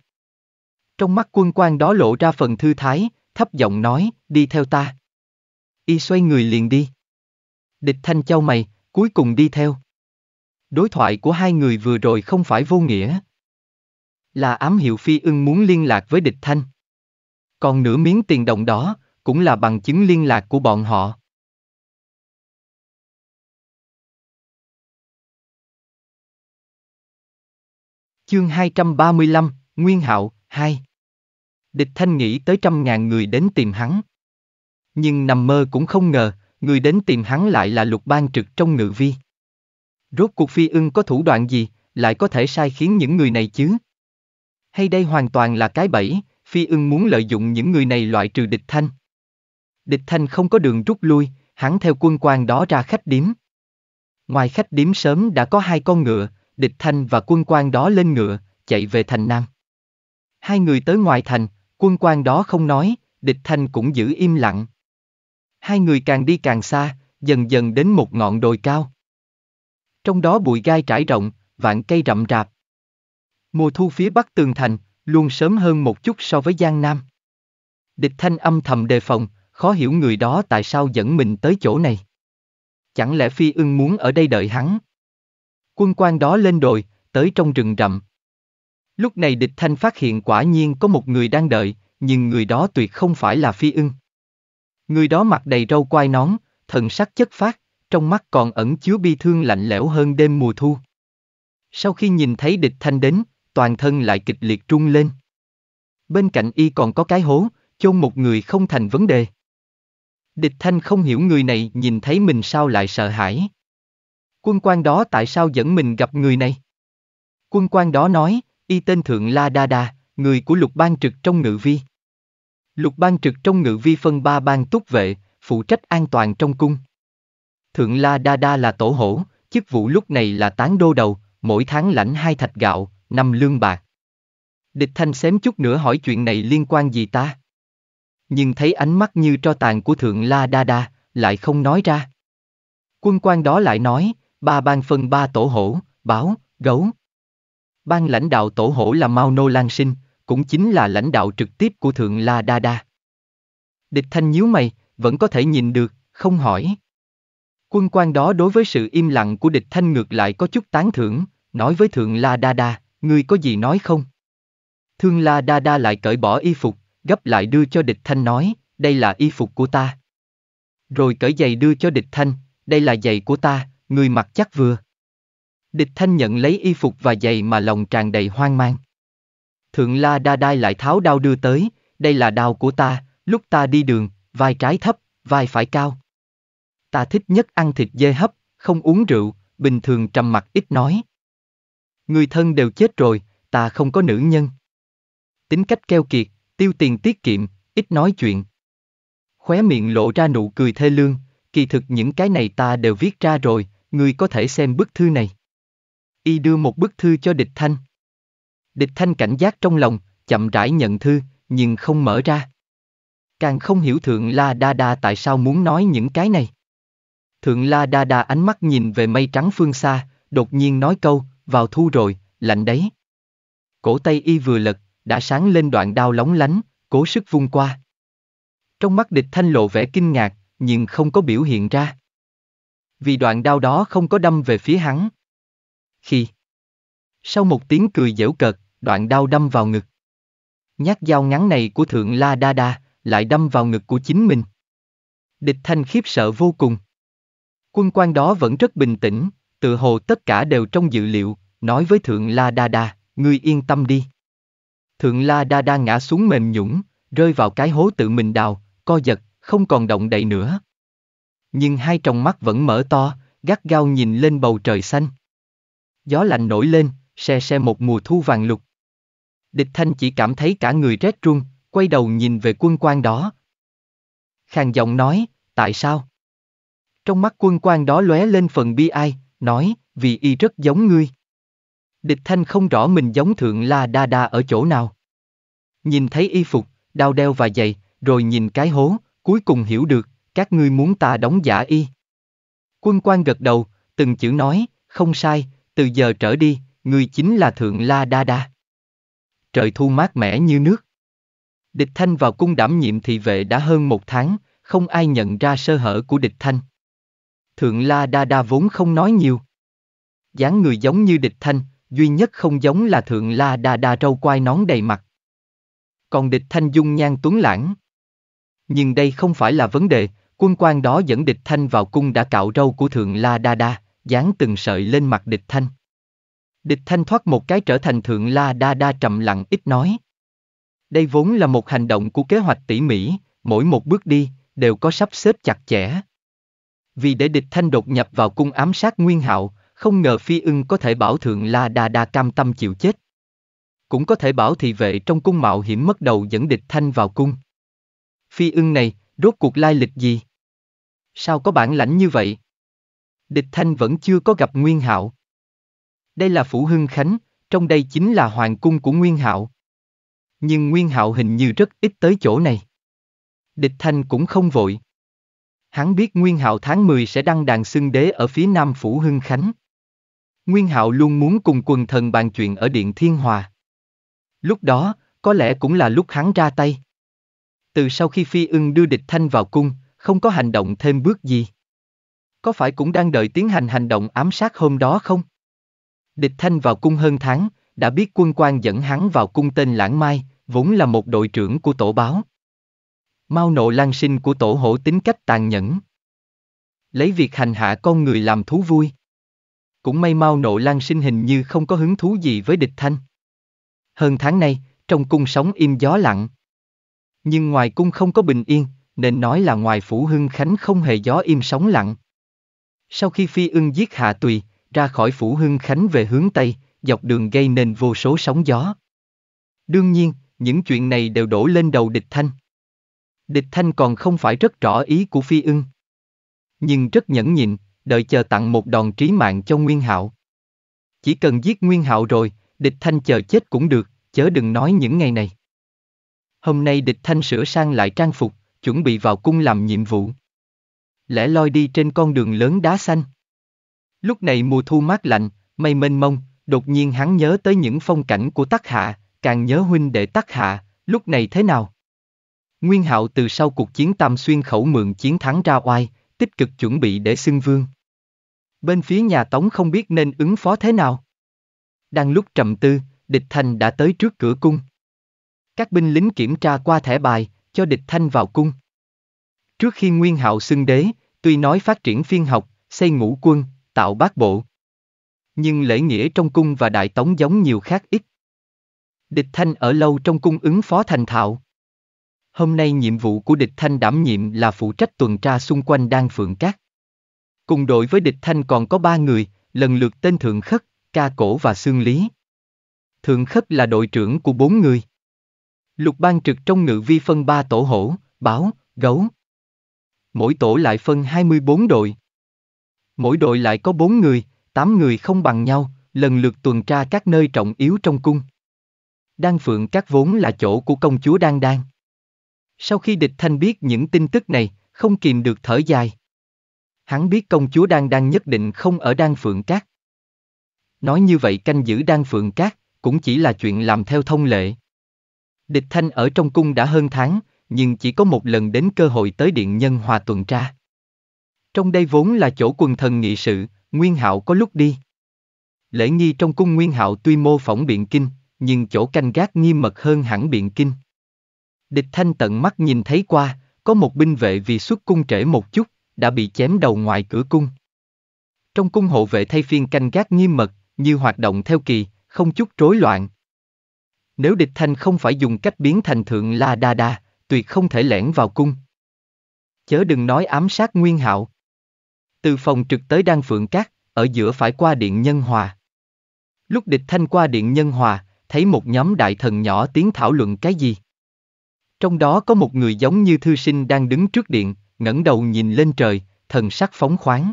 Trong mắt quân quan đó lộ ra phần thư thái, thấp giọng nói, đi theo ta. Y xoay người liền đi. Địch thanh châu mày, cuối cùng đi theo. Đối thoại của hai người vừa rồi không phải vô nghĩa, là ám hiệu phi ưng muốn liên lạc với địch thanh. Còn nửa miếng tiền đồng đó, cũng là bằng chứng liên lạc của bọn họ. Chương 235, Nguyên Hạo, 2 Địch Thanh nghĩ tới trăm ngàn người đến tìm hắn. Nhưng nằm mơ cũng không ngờ, người đến tìm hắn lại là lục ban trực trong ngự vi. Rốt cuộc phi ưng có thủ đoạn gì, lại có thể sai khiến những người này chứ? hay đây hoàn toàn là cái bẫy, Phi ưng muốn lợi dụng những người này loại trừ địch thanh. Địch thanh không có đường rút lui, hắn theo quân quan đó ra khách điếm. Ngoài khách điếm sớm đã có hai con ngựa, địch thanh và quân quan đó lên ngựa, chạy về thành Nam. Hai người tới ngoài thành, quân quan đó không nói, địch thanh cũng giữ im lặng. Hai người càng đi càng xa, dần dần đến một ngọn đồi cao. Trong đó bụi gai trải rộng, vạn cây rậm rạp, Mùa thu phía bắc tường thành, luôn sớm hơn một chút so với Giang Nam. Địch thanh âm thầm đề phòng, khó hiểu người đó tại sao dẫn mình tới chỗ này. Chẳng lẽ Phi ưng muốn ở đây đợi hắn? Quân quan đó lên đồi, tới trong rừng rậm. Lúc này địch thanh phát hiện quả nhiên có một người đang đợi, nhưng người đó tuyệt không phải là Phi ưng. Người đó mặt đầy râu quai nón, thần sắc chất phát, trong mắt còn ẩn chứa bi thương lạnh lẽo hơn đêm mùa thu. Sau khi nhìn thấy địch thanh đến, toàn thân lại kịch liệt trung lên. Bên cạnh y còn có cái hố, chôn một người không thành vấn đề. Địch thanh không hiểu người này nhìn thấy mình sao lại sợ hãi. Quân quan đó tại sao dẫn mình gặp người này? Quân quan đó nói, y tên Thượng La Đa Đa, người của lục ban trực trong ngự vi. Lục ban trực trong ngự vi phân ba ban túc vệ, phụ trách an toàn trong cung. Thượng La Đa Đa là tổ hổ, chức vụ lúc này là tán đô đầu, mỗi tháng lãnh hai thạch gạo, năm lương bạc. Địch thanh xém chút nữa hỏi chuyện này liên quan gì ta? Nhưng thấy ánh mắt như tro tàn của thượng La Đa Đa, lại không nói ra. Quân quan đó lại nói, ba ban phân ba tổ hổ, báo, gấu. Ban lãnh đạo tổ hổ là Mao Nô Lan Sinh, cũng chính là lãnh đạo trực tiếp của thượng La Đa Đa. Địch thanh nhíu mày, vẫn có thể nhìn được, không hỏi. Quân quan đó đối với sự im lặng của địch thanh ngược lại có chút tán thưởng, nói với thượng La Đa Đa, ngươi có gì nói không? Thương La Đa Đa lại cởi bỏ y phục, gấp lại đưa cho địch thanh nói, đây là y phục của ta. Rồi cởi giày đưa cho địch thanh, đây là giày của ta, người mặc chắc vừa. Địch thanh nhận lấy y phục và giày mà lòng tràn đầy hoang mang. Thượng La Đa Đai lại tháo đao đưa tới, đây là đao của ta, lúc ta đi đường, vai trái thấp, vai phải cao. Ta thích nhất ăn thịt dê hấp, không uống rượu, bình thường trầm mặc ít nói. Người thân đều chết rồi, ta không có nữ nhân. Tính cách keo kiệt, tiêu tiền tiết kiệm, ít nói chuyện. Khóe miệng lộ ra nụ cười thê lương, kỳ thực những cái này ta đều viết ra rồi, người có thể xem bức thư này. Y đưa một bức thư cho địch thanh. Địch thanh cảnh giác trong lòng, chậm rãi nhận thư, nhưng không mở ra. Càng không hiểu Thượng La Đa Đa tại sao muốn nói những cái này. Thượng La Đa Đa ánh mắt nhìn về mây trắng phương xa, đột nhiên nói câu, vào thu rồi, lạnh đấy. Cổ tay y vừa lật, đã sáng lên đoạn đao lóng lánh, cố sức vung qua. Trong mắt địch thanh lộ vẻ kinh ngạc, nhưng không có biểu hiện ra. Vì đoạn đao đó không có đâm về phía hắn. Khi Sau một tiếng cười dễu cợt, đoạn đao đâm vào ngực. Nhát dao ngắn này của thượng La Đa Đa lại đâm vào ngực của chính mình. Địch thanh khiếp sợ vô cùng. Quân quan đó vẫn rất bình tĩnh, tự hồ tất cả đều trong dự liệu, nói với Thượng La Đa Đa, ngươi yên tâm đi. Thượng La Đa Đa ngã xuống mềm nhũng, rơi vào cái hố tự mình đào, co giật, không còn động đậy nữa. Nhưng hai tròng mắt vẫn mở to, gắt gao nhìn lên bầu trời xanh. Gió lạnh nổi lên, xe xe một mùa thu vàng lục. Địch thanh chỉ cảm thấy cả người rét run, quay đầu nhìn về quân quan đó. Khang giọng nói, tại sao? Trong mắt quân quan đó lóe lên phần bi ai, nói, vì y rất giống ngươi. Địch thanh không rõ mình giống thượng la đa đa ở chỗ nào. Nhìn thấy y phục, đao đeo và giày, rồi nhìn cái hố, cuối cùng hiểu được, các ngươi muốn ta đóng giả y. Quân quan gật đầu, từng chữ nói, không sai, từ giờ trở đi, ngươi chính là thượng la đa đa. Trời thu mát mẻ như nước. Địch Thanh vào cung đảm nhiệm thị vệ đã hơn một tháng, không ai nhận ra sơ hở của Địch Thanh. Thượng La Đa Đa vốn không nói nhiều. dáng người giống như địch thanh, duy nhất không giống là Thượng La Đa Đa râu quai nón đầy mặt. Còn địch thanh dung nhan tuấn lãng. Nhưng đây không phải là vấn đề, quân quan đó dẫn địch thanh vào cung đã cạo râu của Thượng La Đa Đa, dán từng sợi lên mặt địch thanh. Địch thanh thoát một cái trở thành Thượng La Đa Đa trầm lặng ít nói. Đây vốn là một hành động của kế hoạch tỉ mỉ, mỗi một bước đi, đều có sắp xếp chặt chẽ vì để địch thanh đột nhập vào cung ám sát Nguyên Hạo, không ngờ Phi ưng có thể bảo Thượng La Đa Đa cam tâm chịu chết. Cũng có thể bảo thị vệ trong cung mạo hiểm mất đầu dẫn địch thanh vào cung. Phi ưng này, rốt cuộc lai lịch gì? Sao có bản lãnh như vậy? Địch thanh vẫn chưa có gặp Nguyên Hạo. Đây là Phủ Hưng Khánh, trong đây chính là hoàng cung của Nguyên Hạo. Nhưng Nguyên Hạo hình như rất ít tới chỗ này. Địch Thanh cũng không vội. Hắn biết Nguyên Hạo tháng 10 sẽ đăng đàn xưng đế ở phía Nam Phủ Hưng Khánh. Nguyên Hạo luôn muốn cùng quần thần bàn chuyện ở Điện Thiên Hòa. Lúc đó, có lẽ cũng là lúc hắn ra tay. Từ sau khi Phi ưng đưa địch thanh vào cung, không có hành động thêm bước gì. Có phải cũng đang đợi tiến hành hành động ám sát hôm đó không? Địch thanh vào cung hơn tháng, đã biết quân quan dẫn hắn vào cung tên Lãng Mai, vốn là một đội trưởng của tổ báo. Mao nộ lan sinh của tổ hổ tính cách tàn nhẫn. Lấy việc hành hạ con người làm thú vui. Cũng may Mao nộ lan sinh hình như không có hứng thú gì với địch thanh. Hơn tháng nay, trong cung sống im gió lặng. Nhưng ngoài cung không có bình yên, nên nói là ngoài phủ Hưng Khánh không hề gió im sóng lặng. Sau khi Phi ưng giết Hạ Tùy, ra khỏi phủ Hưng Khánh về hướng Tây, dọc đường gây nên vô số sóng gió. Đương nhiên, những chuyện này đều đổ lên đầu địch thanh. Địch Thanh còn không phải rất rõ ý của Phi ưng. Nhưng rất nhẫn nhịn, đợi chờ tặng một đòn trí mạng cho Nguyên Hạo. Chỉ cần giết Nguyên Hạo rồi, địch Thanh chờ chết cũng được, chớ đừng nói những ngày này. Hôm nay địch Thanh sửa sang lại trang phục, chuẩn bị vào cung làm nhiệm vụ. Lẽ loi đi trên con đường lớn đá xanh. Lúc này mùa thu mát lạnh, mây mênh mông, đột nhiên hắn nhớ tới những phong cảnh của Tắc Hạ, càng nhớ huynh đệ Tắc Hạ, lúc này thế nào? Nguyên Hạo từ sau cuộc chiến Tam Xuyên khẩu mượn chiến thắng ra oai, tích cực chuẩn bị để xưng vương. Bên phía nhà Tống không biết nên ứng phó thế nào. Đang lúc trầm tư, địch thanh đã tới trước cửa cung. Các binh lính kiểm tra qua thẻ bài, cho địch thanh vào cung. Trước khi Nguyên Hạo xưng đế, tuy nói phát triển phiên học, xây ngũ quân, tạo bát bộ. Nhưng lễ nghĩa trong cung và đại tống giống nhiều khác ít. Địch thanh ở lâu trong cung ứng phó thành thạo. Hôm nay nhiệm vụ của địch thanh đảm nhiệm là phụ trách tuần tra xung quanh đan phượng cát. Cùng đội với địch thanh còn có ba người, lần lượt tên Thượng Khất, Ca Cổ và Sương Lý. Thượng Khất là đội trưởng của bốn người. Lục ban trực trong ngự vi phân ba tổ hổ, báo, gấu. Mỗi tổ lại phân 24 đội. Mỗi đội lại có bốn người, tám người không bằng nhau, lần lượt tuần tra các nơi trọng yếu trong cung. Đan Phượng các vốn là chỗ của công chúa Đan Đan. Sau khi địch thanh biết những tin tức này, không kìm được thở dài. Hắn biết công chúa Đan đang nhất định không ở đan phượng cát. Nói như vậy canh giữ đan phượng cát, cũng chỉ là chuyện làm theo thông lệ. Địch thanh ở trong cung đã hơn tháng, nhưng chỉ có một lần đến cơ hội tới điện nhân hòa tuần tra. Trong đây vốn là chỗ quần thần nghị sự, Nguyên Hạo có lúc đi. Lễ nghi trong cung Nguyên Hạo tuy mô phỏng Biện Kinh, nhưng chỗ canh gác nghiêm mật hơn hẳn Biện Kinh. Địch thanh tận mắt nhìn thấy qua, có một binh vệ vì xuất cung trễ một chút, đã bị chém đầu ngoài cửa cung. Trong cung hộ vệ thay phiên canh gác nghiêm mật, như hoạt động theo kỳ, không chút rối loạn. Nếu địch thanh không phải dùng cách biến thành thượng la đa đa, tuyệt không thể lẻn vào cung. Chớ đừng nói ám sát nguyên hạo. Từ phòng trực tới đan phượng cát, ở giữa phải qua điện nhân hòa. Lúc địch thanh qua điện nhân hòa, thấy một nhóm đại thần nhỏ tiếng thảo luận cái gì. Trong đó có một người giống như thư sinh đang đứng trước điện, ngẩng đầu nhìn lên trời, thần sắc phóng khoáng.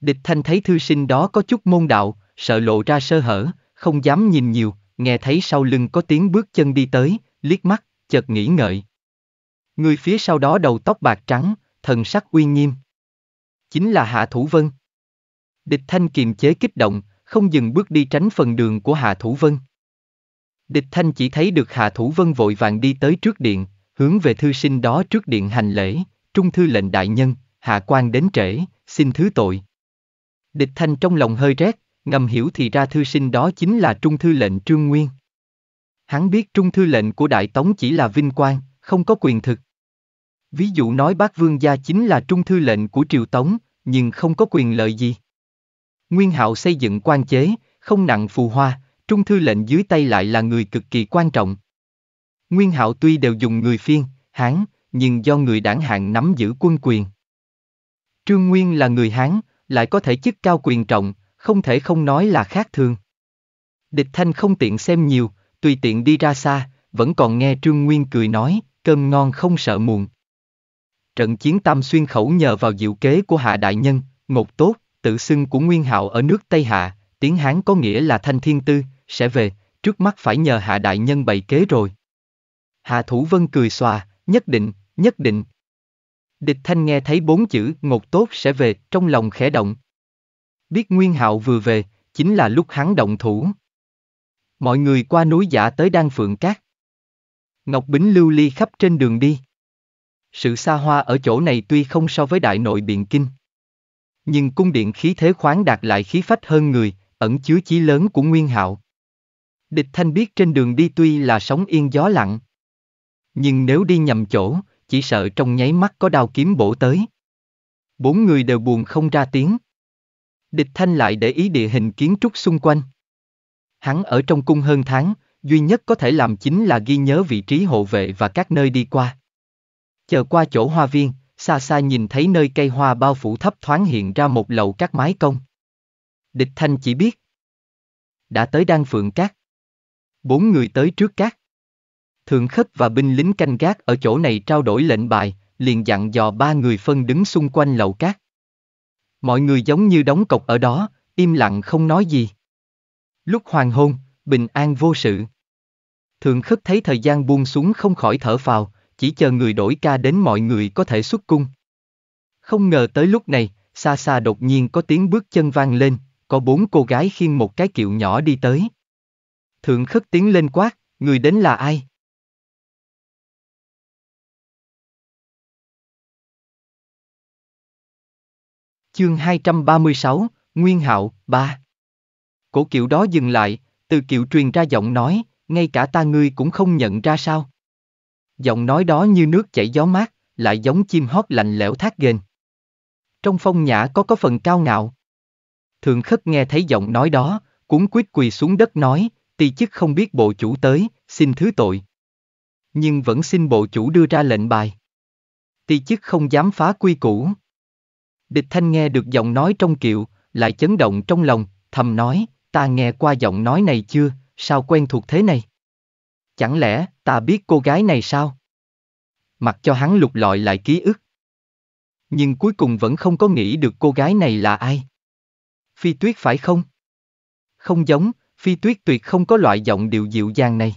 Địch thanh thấy thư sinh đó có chút môn đạo, sợ lộ ra sơ hở, không dám nhìn nhiều, nghe thấy sau lưng có tiếng bước chân đi tới, liếc mắt, chợt nghĩ ngợi. Người phía sau đó đầu tóc bạc trắng, thần sắc uy nghiêm. Chính là Hạ Thủ Vân. Địch Thanh kiềm chế kích động, không dừng bước đi tránh phần đường của Hạ Thủ Vân. Địch Thanh chỉ thấy được Hạ Thủ Vân vội vàng đi tới trước điện, hướng về thư sinh đó trước điện hành lễ, trung thư lệnh đại nhân, hạ quan đến trễ, xin thứ tội. Địch Thanh trong lòng hơi rét, ngầm hiểu thì ra thư sinh đó chính là trung thư lệnh Trương Nguyên. Hắn biết trung thư lệnh của Đại Tống chỉ là vinh quang, không có quyền thực. Ví dụ nói bác vương gia chính là trung thư lệnh của triều Tống, nhưng không có quyền lợi gì. Nguyên hạo xây dựng quan chế, không nặng phù hoa, Trung thư lệnh dưới tay lại là người cực kỳ quan trọng. Nguyên hạo tuy đều dùng người phiên, Hán, nhưng do người đảng hạng nắm giữ quân quyền. Trương Nguyên là người Hán, lại có thể chức cao quyền trọng, không thể không nói là khác thường. Địch Thanh không tiện xem nhiều, tùy tiện đi ra xa, vẫn còn nghe Trương Nguyên cười nói, cơm ngon không sợ muộn. Trận chiến tam xuyên khẩu nhờ vào diệu kế của Hạ Đại Nhân, ngột tốt, tự xưng của Nguyên Hạo ở nước Tây Hạ, tiếng Hán có nghĩa là thanh thiên tư, sẽ về, trước mắt phải nhờ hạ đại nhân bày kế rồi. Hạ Thủ Vân cười xòa, nhất định, nhất định. Địch Thanh nghe thấy bốn chữ ngột tốt sẽ về, trong lòng khẽ động. Biết Nguyên Hạo vừa về, chính là lúc hắn động thủ. Mọi người qua núi giả tới Đan Phượng Cát. Ngọc Bính lưu ly khắp trên đường đi. Sự xa hoa ở chỗ này tuy không so với đại nội biện kinh. Nhưng cung điện khí thế khoáng đạt lại khí phách hơn người, ẩn chứa chí lớn của Nguyên Hạo. Địch Thanh biết trên đường đi tuy là sóng yên gió lặng. Nhưng nếu đi nhầm chỗ, chỉ sợ trong nháy mắt có đao kiếm bổ tới. Bốn người đều buồn không ra tiếng. Địch Thanh lại để ý địa hình kiến trúc xung quanh. Hắn ở trong cung hơn tháng, duy nhất có thể làm chính là ghi nhớ vị trí hộ vệ và các nơi đi qua. Chờ qua chỗ hoa viên, xa xa nhìn thấy nơi cây hoa bao phủ thấp thoáng hiện ra một lầu các mái công. Địch Thanh chỉ biết. Đã tới đan phượng cát. Bốn người tới trước các. Thượng khách và binh lính canh gác ở chỗ này trao đổi lệnh bài, liền dặn dò ba người phân đứng xung quanh lầu cát. Mọi người giống như đóng cọc ở đó, im lặng không nói gì. Lúc hoàng hôn, bình an vô sự. Thượng khất thấy thời gian buông xuống không khỏi thở phào, chỉ chờ người đổi ca đến mọi người có thể xuất cung. Không ngờ tới lúc này, xa xa đột nhiên có tiếng bước chân vang lên, có bốn cô gái khiêng một cái kiệu nhỏ đi tới. Thượng khất tiến lên quát, người đến là ai? Chương 236, Nguyên Hạo, 3 Cổ kiệu đó dừng lại, từ kiệu truyền ra giọng nói, ngay cả ta ngươi cũng không nhận ra sao. Giọng nói đó như nước chảy gió mát, lại giống chim hót lạnh lẽo thác ghên. Trong phong nhã có có phần cao ngạo. Thượng khất nghe thấy giọng nói đó, cuốn quýt quỳ xuống đất nói, ty chức không biết bộ chủ tới, xin thứ tội. Nhưng vẫn xin bộ chủ đưa ra lệnh bài. Ti chức không dám phá quy củ. Địch thanh nghe được giọng nói trong kiệu, lại chấn động trong lòng, thầm nói, ta nghe qua giọng nói này chưa, sao quen thuộc thế này? Chẳng lẽ, ta biết cô gái này sao? Mặc cho hắn lục lọi lại ký ức. Nhưng cuối cùng vẫn không có nghĩ được cô gái này là ai. Phi tuyết phải không? Không giống, Phi tuyết tuyệt không có loại giọng điệu dịu dàng này.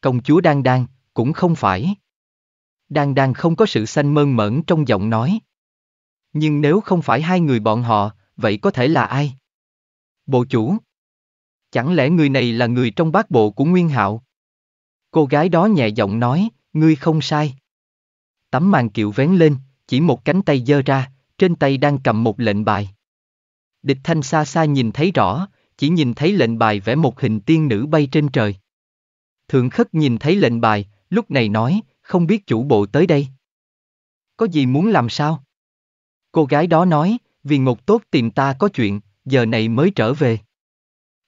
Công chúa Đan Đan, cũng không phải. Đan Đan không có sự xanh mơn mởn trong giọng nói. Nhưng nếu không phải hai người bọn họ, vậy có thể là ai? Bộ chủ. Chẳng lẽ người này là người trong bát bộ của Nguyên Hạo? Cô gái đó nhẹ giọng nói, ngươi không sai. Tấm màn kiệu vén lên, chỉ một cánh tay giơ ra, trên tay đang cầm một lệnh bài. Địch thanh xa xa nhìn thấy rõ, chỉ nhìn thấy lệnh bài vẽ một hình tiên nữ bay trên trời. Thượng khất nhìn thấy lệnh bài, lúc này nói, không biết chủ bộ tới đây. Có gì muốn làm sao? Cô gái đó nói, vì ngột tốt tìm ta có chuyện, giờ này mới trở về.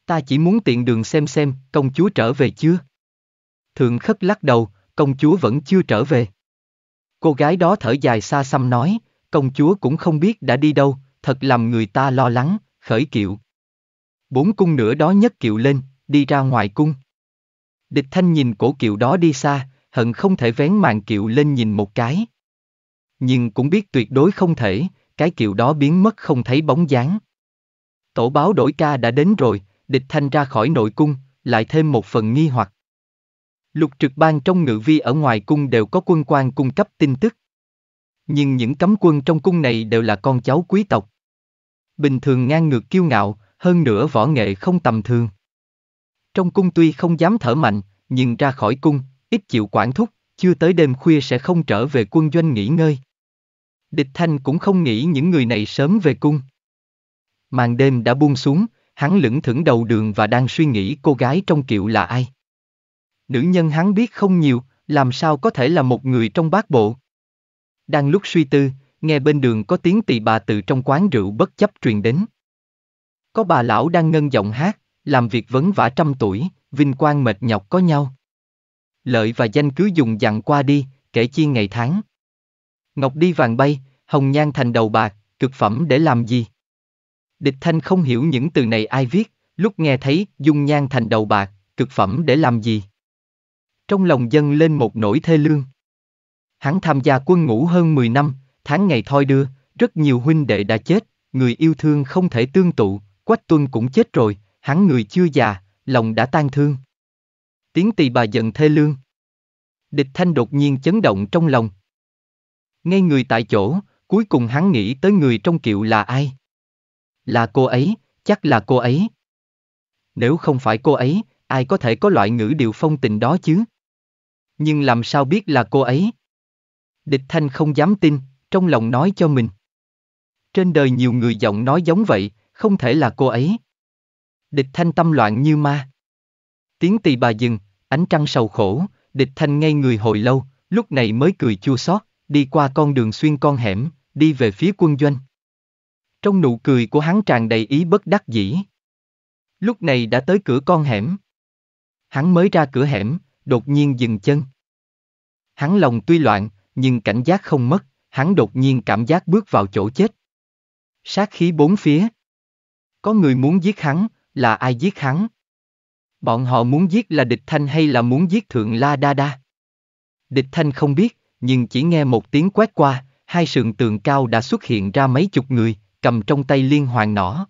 Ta chỉ muốn tiện đường xem xem, công chúa trở về chưa? Thượng khất lắc đầu, công chúa vẫn chưa trở về. Cô gái đó thở dài xa xăm nói, công chúa cũng không biết đã đi đâu, thật làm người ta lo lắng, khởi kiệu, Bốn cung nữa đó nhất kiệu lên, đi ra ngoài cung. Địch thanh nhìn cổ kiệu đó đi xa, hận không thể vén màn kiệu lên nhìn một cái. Nhưng cũng biết tuyệt đối không thể, cái kiệu đó biến mất không thấy bóng dáng. Tổ báo đổi ca đã đến rồi, địch thanh ra khỏi nội cung, lại thêm một phần nghi hoặc. Lục trực ban trong ngự vi ở ngoài cung đều có quân quan cung cấp tin tức. Nhưng những cấm quân trong cung này đều là con cháu quý tộc. Bình thường ngang ngược kiêu ngạo, hơn nữa võ nghệ không tầm thường. Trong cung tuy không dám thở mạnh, nhưng ra khỏi cung, ít chịu quản thúc, chưa tới đêm khuya sẽ không trở về quân doanh nghỉ ngơi. Địch Thanh cũng không nghĩ những người này sớm về cung. Màn đêm đã buông xuống, hắn lững thững đầu đường và đang suy nghĩ cô gái trong kiệu là ai. Nữ nhân hắn biết không nhiều, làm sao có thể là một người trong bát bộ. Đang lúc suy tư, nghe bên đường có tiếng tỳ bà từ trong quán rượu bất chấp truyền đến. Có bà lão đang ngân giọng hát, làm việc vấn vả trăm tuổi, vinh quang mệt nhọc có nhau. Lợi và danh cứ dùng dặn qua đi, kể chi ngày tháng. Ngọc đi vàng bay, hồng nhan thành đầu bạc, cực phẩm để làm gì? Địch Thanh không hiểu những từ này ai viết, lúc nghe thấy dung nhan thành đầu bạc, cực phẩm để làm gì? Trong lòng dân lên một nỗi thê lương. Hắn tham gia quân ngũ hơn 10 năm, tháng ngày thoi đưa, rất nhiều huynh đệ đã chết, người yêu thương không thể tương tụ, Quách Tuân cũng chết rồi, hắn người chưa già, lòng đã tan thương. Tiếng tỳ bà giận thê lương. Địch Thanh đột nhiên chấn động trong lòng. Ngay người tại chỗ, cuối cùng hắn nghĩ tới người trong kiệu là ai. Là cô ấy, chắc là cô ấy. Nếu không phải cô ấy, ai có thể có loại ngữ điệu phong tình đó chứ? Nhưng làm sao biết là cô ấy? Địch Thanh không dám tin, trong lòng nói cho mình. Trên đời nhiều người giọng nói giống vậy, không thể là cô ấy. Địch thanh tâm loạn như ma. Tiếng tỳ bà dừng, ánh trăng sầu khổ, địch thanh ngay người hồi lâu, lúc này mới cười chua xót, đi qua con đường xuyên con hẻm, đi về phía quân doanh. Trong nụ cười của hắn tràn đầy ý bất đắc dĩ. Lúc này đã tới cửa con hẻm. Hắn mới ra cửa hẻm, đột nhiên dừng chân. Hắn lòng tuy loạn, nhưng cảnh giác không mất, hắn đột nhiên cảm giác bước vào chỗ chết. Sát khí bốn phía, có người muốn giết hắn, là ai giết hắn? Bọn họ muốn giết là địch thanh hay là muốn giết thượng La Đa Đa? Địch thanh không biết, nhưng chỉ nghe một tiếng quét qua, hai sườn tường cao đã xuất hiện ra mấy chục người, cầm trong tay liên hoàn nỏ.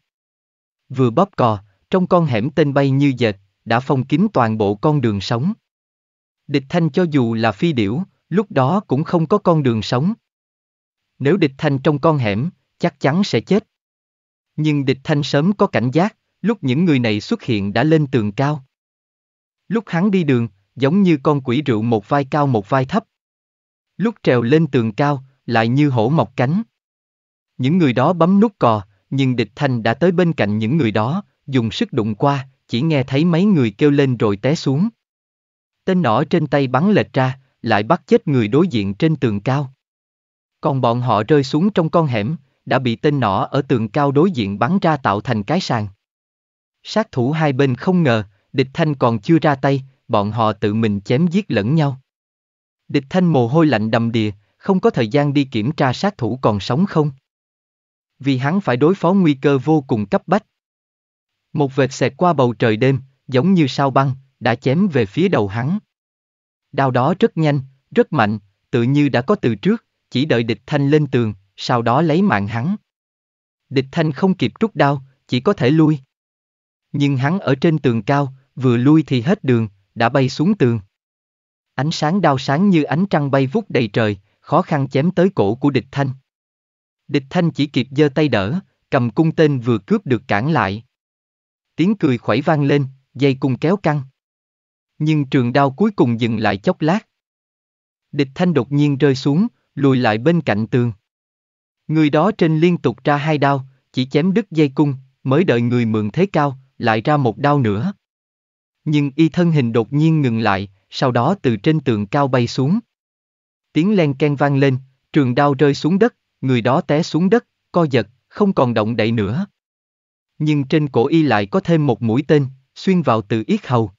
Vừa bóp cò, trong con hẻm tên bay như dệt, đã phong kín toàn bộ con đường sống. Địch thanh cho dù là phi điểu, lúc đó cũng không có con đường sống. Nếu địch thanh trong con hẻm, chắc chắn sẽ chết. Nhưng địch thanh sớm có cảnh giác, lúc những người này xuất hiện đã lên tường cao. Lúc hắn đi đường, giống như con quỷ rượu một vai cao một vai thấp. Lúc trèo lên tường cao, lại như hổ mọc cánh. Những người đó bấm nút cò, nhưng địch thanh đã tới bên cạnh những người đó, dùng sức đụng qua, chỉ nghe thấy mấy người kêu lên rồi té xuống. Tên nỏ trên tay bắn lệch ra, lại bắt chết người đối diện trên tường cao. Còn bọn họ rơi xuống trong con hẻm, đã bị tên nỏ ở tường cao đối diện bắn ra tạo thành cái sàn. Sát thủ hai bên không ngờ, địch thanh còn chưa ra tay, bọn họ tự mình chém giết lẫn nhau. Địch thanh mồ hôi lạnh đầm đìa, không có thời gian đi kiểm tra sát thủ còn sống không. Vì hắn phải đối phó nguy cơ vô cùng cấp bách. Một vệt xẹt qua bầu trời đêm, giống như sao băng, đã chém về phía đầu hắn. Đao đó rất nhanh, rất mạnh, tự như đã có từ trước, chỉ đợi địch thanh lên tường, sau đó lấy mạng hắn. Địch thanh không kịp rút đao, chỉ có thể lui. Nhưng hắn ở trên tường cao, vừa lui thì hết đường, đã bay xuống tường. Ánh sáng đau sáng như ánh trăng bay vút đầy trời, khó khăn chém tới cổ của địch thanh. Địch thanh chỉ kịp giơ tay đỡ, cầm cung tên vừa cướp được cản lại. Tiếng cười khuẩy vang lên, dây cung kéo căng. Nhưng trường đao cuối cùng dừng lại chốc lát. Địch thanh đột nhiên rơi xuống, lùi lại bên cạnh tường. Người đó trên liên tục ra hai đao, chỉ chém đứt dây cung, mới đợi người mượn thế cao, lại ra một đao nữa. Nhưng y thân hình đột nhiên ngừng lại, sau đó từ trên tường cao bay xuống. Tiếng len ken vang lên, trường đao rơi xuống đất, người đó té xuống đất, co giật, không còn động đậy nữa. Nhưng trên cổ y lại có thêm một mũi tên, xuyên vào từ yết hầu.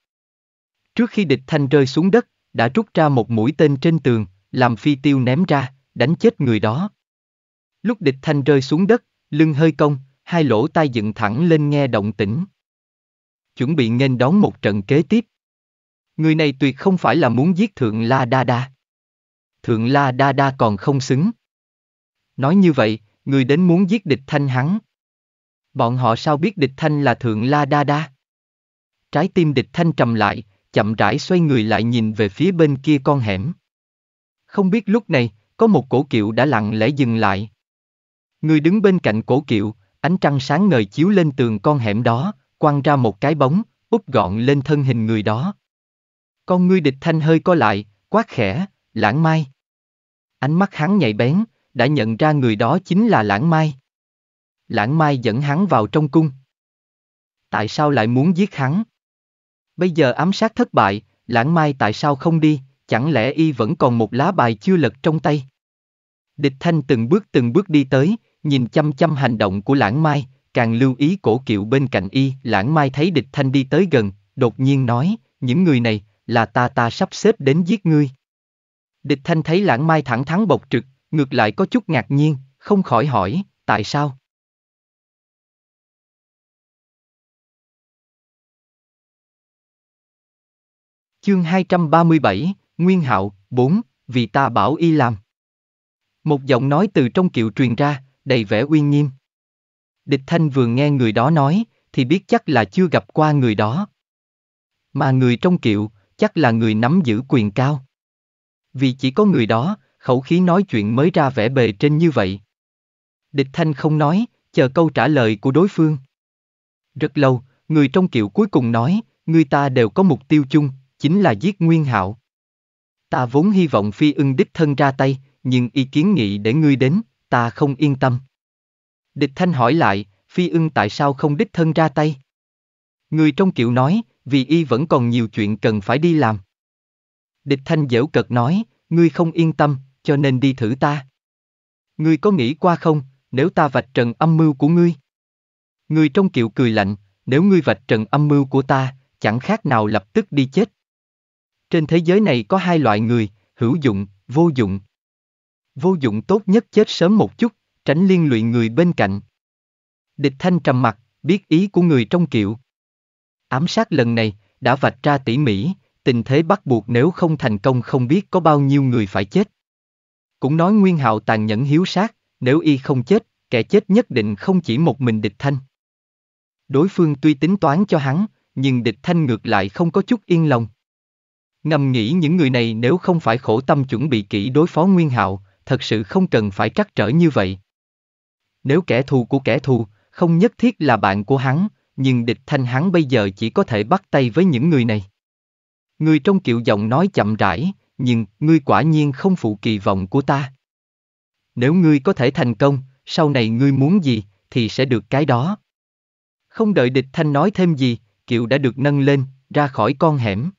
Trước khi địch thanh rơi xuống đất, đã rút ra một mũi tên trên tường, làm phi tiêu ném ra, đánh chết người đó. Lúc địch thanh rơi xuống đất, lưng hơi cong, hai lỗ tai dựng thẳng lên nghe động tĩnh. Chuẩn bị nghênh đón một trận kế tiếp. Người này tuyệt không phải là muốn giết Thượng La Đa Đa. Thượng La Đa Đa còn không xứng. Nói như vậy, người đến muốn giết địch thanh hắn. Bọn họ sao biết địch thanh là Thượng La Đa Đa? Trái tim địch thanh trầm lại, chậm rãi xoay người lại nhìn về phía bên kia con hẻm. Không biết lúc này, có một cổ kiệu đã lặng lẽ dừng lại. Người đứng bên cạnh cổ kiệu, ánh trăng sáng ngời chiếu lên tường con hẻm đó, quăng ra một cái bóng, úp gọn lên thân hình người đó. Con ngươi địch thanh hơi co lại, quát khẽ, lãng mai. Ánh mắt hắn nhạy bén, đã nhận ra người đó chính là lãng mai. Lãng mai dẫn hắn vào trong cung. Tại sao lại muốn giết hắn? Bây giờ ám sát thất bại, lãng mai tại sao không đi, chẳng lẽ y vẫn còn một lá bài chưa lật trong tay? Địch thanh từng bước từng bước đi tới, nhìn chăm chăm hành động của lãng mai, càng lưu ý cổ kiệu bên cạnh y. Lãng mai thấy địch thanh đi tới gần, đột nhiên nói, những người này, là ta ta sắp xếp đến giết ngươi. Địch thanh thấy lãng mai thẳng thắn bộc trực, ngược lại có chút ngạc nhiên, không khỏi hỏi, tại sao? Chương 237, Nguyên Hạo, 4, vì ta bảo y làm. Một giọng nói từ trong kiệu truyền ra, đầy vẻ uy nghiêm. Địch Thanh vừa nghe người đó nói, thì biết chắc là chưa gặp qua người đó. Mà người trong kiệu, chắc là người nắm giữ quyền cao. Vì chỉ có người đó, khẩu khí nói chuyện mới ra vẻ bề trên như vậy. Địch Thanh không nói, chờ câu trả lời của đối phương. Rất lâu, người trong kiệu cuối cùng nói, người ta đều có mục tiêu chung, chính là giết Nguyên Hạo. Ta vốn hy vọng Phi ưng đích thân ra tay, nhưng ý kiến nghị để ngươi đến, ta không yên tâm. Địch thanh hỏi lại, phi ưng tại sao không đích thân ra tay? Người trong kiệu nói, vì y vẫn còn nhiều chuyện cần phải đi làm. Địch thanh dễu cợt nói, ngươi không yên tâm, cho nên đi thử ta. Ngươi có nghĩ qua không, nếu ta vạch trần âm mưu của ngươi? Người trong kiệu cười lạnh, nếu ngươi vạch trần âm mưu của ta, chẳng khác nào lập tức đi chết. Trên thế giới này có hai loại người, hữu dụng, vô dụng. Vô dụng tốt nhất chết sớm một chút, tránh liên lụy người bên cạnh. Địch thanh trầm mặt, biết ý của người trong kiệu. Ám sát lần này, đã vạch ra tỉ mỉ, tình thế bắt buộc nếu không thành công không biết có bao nhiêu người phải chết. Cũng nói Nguyên Hạo tàn nhẫn hiếu sát, nếu y không chết, kẻ chết nhất định không chỉ một mình địch thanh. Đối phương tuy tính toán cho hắn, nhưng địch thanh ngược lại không có chút yên lòng. Ngầm nghĩ những người này nếu không phải khổ tâm chuẩn bị kỹ đối phó Nguyên Hạo, thật sự không cần phải trắc trở như vậy. Nếu kẻ thù của kẻ thù, không nhất thiết là bạn của hắn, nhưng địch thanh hắn bây giờ chỉ có thể bắt tay với những người này. Người trong kiệu giọng nói chậm rãi, nhưng ngươi quả nhiên không phụ kỳ vọng của ta. Nếu ngươi có thể thành công, sau này ngươi muốn gì, thì sẽ được cái đó. Không đợi địch thanh nói thêm gì, kiệu đã được nâng lên, ra khỏi con hẻm.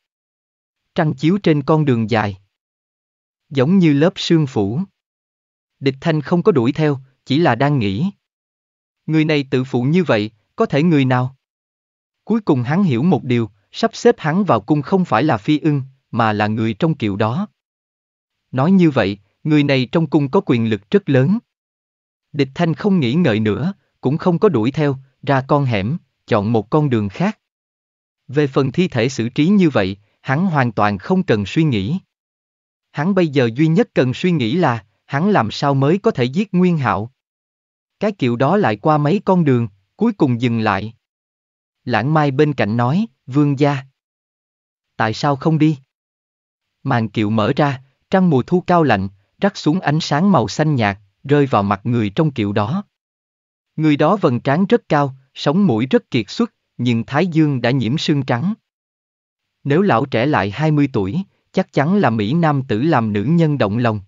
Trăng chiếu trên con đường dài. Giống như lớp sương phủ. Địch Thanh không có đuổi theo, chỉ là đang nghĩ. Người này tự phụ như vậy, có thể người nào? Cuối cùng hắn hiểu một điều, sắp xếp hắn vào cung không phải là phi ưng, mà là người trong kiệu đó. Nói như vậy, người này trong cung có quyền lực rất lớn. Địch Thanh không nghĩ ngợi nữa, cũng không có đuổi theo, ra con hẻm, chọn một con đường khác. Về phần thi thể xử trí như vậy, hắn hoàn toàn không cần suy nghĩ. Hắn bây giờ duy nhất cần suy nghĩ là, hắn làm sao mới có thể giết Nguyên Hạo. Cái kiểu đó lại qua mấy con đường, cuối cùng dừng lại. Lãng Mai bên cạnh nói, vương gia. Tại sao không đi? Màn kiệu mở ra, trăng mùa thu cao lạnh, rắc xuống ánh sáng màu xanh nhạt, rơi vào mặt người trong kiệu đó. Người đó vần trán rất cao, sống mũi rất kiệt xuất, nhưng thái dương đã nhiễm sương trắng. Nếu lão trẻ lại 20 tuổi, chắc chắn là Mỹ Nam tử làm nữ nhân động lòng.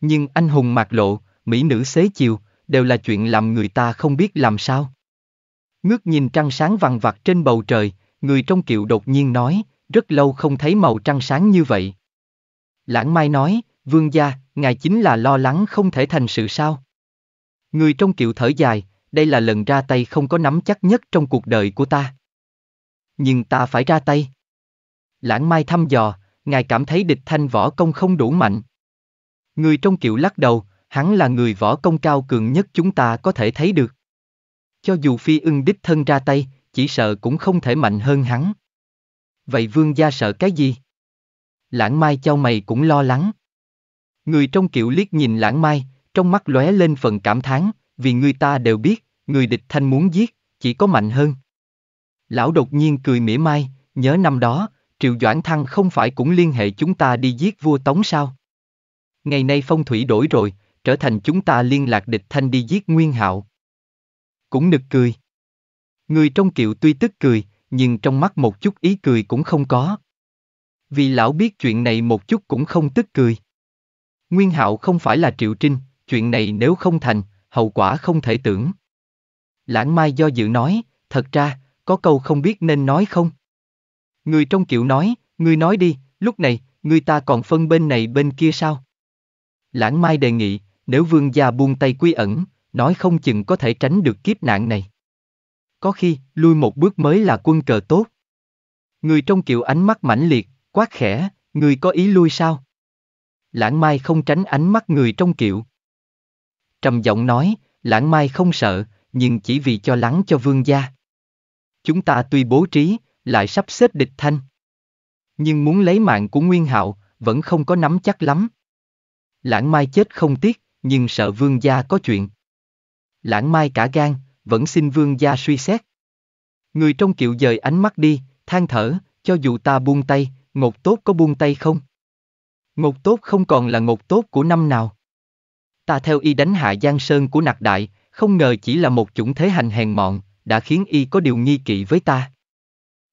Nhưng anh hùng mạc lộ, mỹ nữ xế chiều, đều là chuyện làm người ta không biết làm sao. Ngước nhìn trăng sáng vằn vặt trên bầu trời, người trong kiệu đột nhiên nói, rất lâu không thấy màu trăng sáng như vậy. Lãng Mai nói, vương gia, ngài chính là lo lắng không thể thành sự sao. Người trong kiệu thở dài, đây là lần ra tay không có nắm chắc nhất trong cuộc đời của ta. Nhưng ta phải ra tay. Lãng Mai thăm dò, ngài cảm thấy địch thanh võ công không đủ mạnh. Người trong kiệu lắc đầu, hắn là người võ công cao cường nhất chúng ta có thể thấy được. Cho dù phi ưng đích thân ra tay, chỉ sợ cũng không thể mạnh hơn hắn. Vậy vương gia sợ cái gì? Lãng mai cho mày cũng lo lắng. Người trong kiệu liếc nhìn lãng mai, trong mắt lóe lên phần cảm thán, vì người ta đều biết, người địch thanh muốn giết, chỉ có mạnh hơn. Lão đột nhiên cười mỉa mai, nhớ năm đó, Triệu Doãn Thăng không phải cũng liên hệ chúng ta đi giết vua Tống sao? Ngày nay phong thủy đổi rồi, trở thành chúng ta liên lạc địch thanh đi giết Nguyên Hạo. Cũng nực cười. Người trong kiệu tuy tức cười, nhưng trong mắt một chút ý cười cũng không có. Vì lão biết chuyện này một chút cũng không tức cười. Nguyên Hạo không phải là Triệu Trinh, chuyện này nếu không thành, hậu quả không thể tưởng. Lãng Mai do dự nói, thật ra, có câu không biết nên nói không? Người trong kiệu nói, ngươi nói đi, lúc này, người ta còn phân bên này bên kia sao? Lãng Mai đề nghị, nếu vương gia buông tay quy ẩn, nói không chừng có thể tránh được kiếp nạn này. Có khi, lui một bước mới là quân cờ tốt. Người trong kiệu ánh mắt mãnh liệt, quát khẽ, người có ý lui sao? Lãng Mai không tránh ánh mắt người trong kiệu. Trầm giọng nói, Lãng Mai không sợ, nhưng chỉ vì cho lắng cho vương gia. Chúng ta tuy bố trí, lại sắp xếp địch thanh. Nhưng muốn lấy mạng của Nguyên Hạo, vẫn không có nắm chắc lắm. Lãng Mai chết không tiếc, nhưng sợ vương gia có chuyện. Lãng Mai cả gan, vẫn xin vương gia suy xét. Người trong kiệu dời ánh mắt đi, than thở, cho dù ta buông tay, ngột tốt có buông tay không? Ngột tốt không còn là ngột tốt của năm nào. Ta theo y đánh hạ Giang Sơn của nặc đại, không ngờ chỉ là một chủng thế hành hèn mọn, đã khiến y có điều nghi kỵ với ta.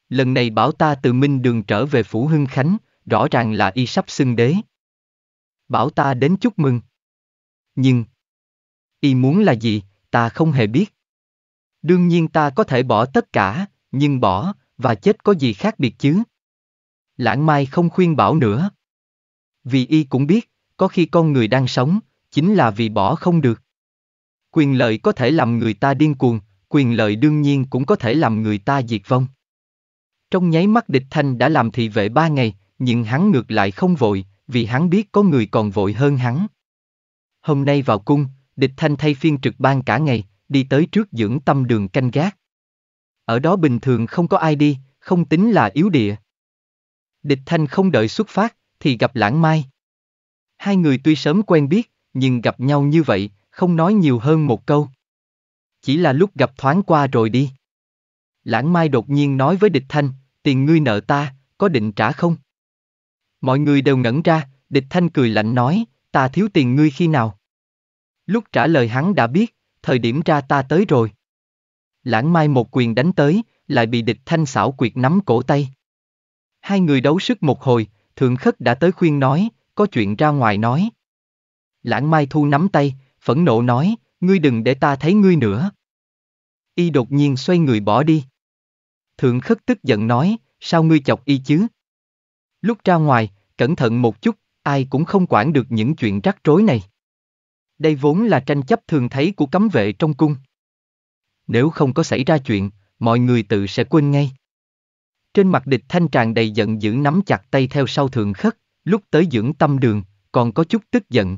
Lần này bảo ta từ Minh Đường trở về Phủ Hưng Khánh, rõ ràng là y sắp xưng đế bảo ta đến chúc mừng. Nhưng, y muốn là gì, ta không hề biết. Đương nhiên ta có thể bỏ tất cả, nhưng bỏ, và chết có gì khác biệt chứ? Lãng Mai không khuyên bảo nữa. Vì y cũng biết, có khi con người đang sống, chính là vì bỏ không được. Quyền lợi có thể làm người ta điên cuồng, quyền lợi đương nhiên cũng có thể làm người ta diệt vong. Trong nháy mắt địch thanh đã làm thị vệ ba ngày, nhưng hắn ngược lại không vội, vì hắn biết có người còn vội hơn hắn. Hôm nay vào cung, địch thanh thay phiên trực ban cả ngày, đi tới trước dưỡng tâm đường canh gác. Ở đó bình thường không có ai đi, không tính là yếu địa. Địch thanh không đợi xuất phát, thì gặp lãng mai. Hai người tuy sớm quen biết, nhưng gặp nhau như vậy, không nói nhiều hơn một câu. Chỉ là lúc gặp thoáng qua rồi đi. Lãng mai đột nhiên nói với địch thanh, tiền ngươi nợ ta, có định trả không? Mọi người đều ngẩn ra, địch thanh cười lạnh nói, ta thiếu tiền ngươi khi nào? Lúc trả lời hắn đã biết, thời điểm ra ta tới rồi. Lãng mai một quyền đánh tới, lại bị địch thanh xảo quyệt nắm cổ tay. Hai người đấu sức một hồi, thượng khất đã tới khuyên nói, có chuyện ra ngoài nói. Lãng mai thu nắm tay, phẫn nộ nói, ngươi đừng để ta thấy ngươi nữa. Y đột nhiên xoay người bỏ đi. Thượng khất tức giận nói, sao ngươi chọc y chứ? Lúc ra ngoài, cẩn thận một chút, ai cũng không quản được những chuyện rắc rối này. Đây vốn là tranh chấp thường thấy của cấm vệ trong cung. Nếu không có xảy ra chuyện, mọi người tự sẽ quên ngay. Trên mặt địch thanh tràn đầy giận dữ nắm chặt tay theo sau thường khất, lúc tới dưỡng tâm đường, còn có chút tức giận.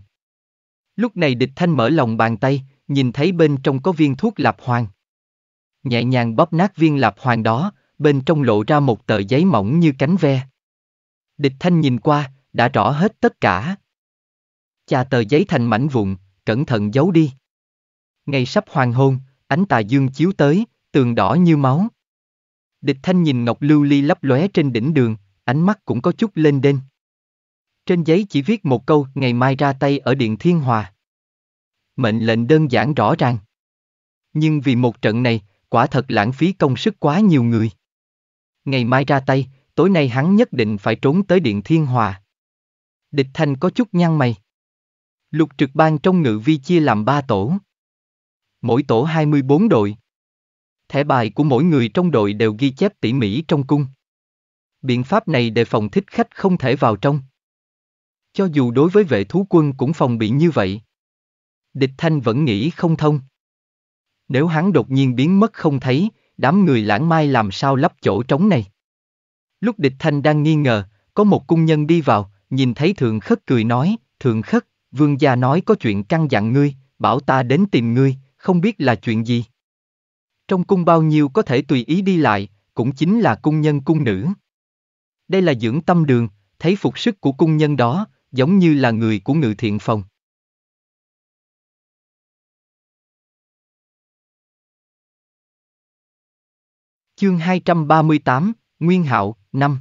Lúc này địch thanh mở lòng bàn tay, nhìn thấy bên trong có viên thuốc lạp hoàng. Nhẹ nhàng bóp nát viên lạp hoàng đó, bên trong lộ ra một tờ giấy mỏng như cánh ve. Địch thanh nhìn qua, đã rõ hết tất cả. Chà tờ giấy thành mảnh vụn, cẩn thận giấu đi. Ngày sắp hoàng hôn, ánh tà dương chiếu tới, tường đỏ như máu. Địch thanh nhìn ngọc lưu ly lấp lóe trên đỉnh đường, ánh mắt cũng có chút lên đên. Trên giấy chỉ viết một câu ngày mai ra tay ở Điện Thiên Hòa. Mệnh lệnh đơn giản rõ ràng. Nhưng vì một trận này, quả thật lãng phí công sức quá nhiều người. Ngày mai ra tay, tối nay hắn nhất định phải trốn tới Điện Thiên Hòa. Địch Thanh có chút nhăn mày. Lục trực ban trong ngự vi chia làm ba tổ. Mỗi tổ 24 đội. Thẻ bài của mỗi người trong đội đều ghi chép tỉ mỉ trong cung. Biện pháp này đề phòng thích khách không thể vào trong. Cho dù đối với vệ thú quân cũng phòng bị như vậy. Địch Thanh vẫn nghĩ không thông. Nếu hắn đột nhiên biến mất không thấy, đám người lãng mai làm sao lấp chỗ trống này. Lúc địch thanh đang nghi ngờ, có một cung nhân đi vào, nhìn thấy thượng khất cười nói, thượng khất, vương gia nói có chuyện căng dặn ngươi, bảo ta đến tìm ngươi, không biết là chuyện gì. Trong cung bao nhiêu có thể tùy ý đi lại, cũng chính là cung nhân cung nữ. Đây là dưỡng tâm đường, thấy phục sức của cung nhân đó, giống như là người của ngự thiện phòng. Chương 238, Nguyên Hạo, năm.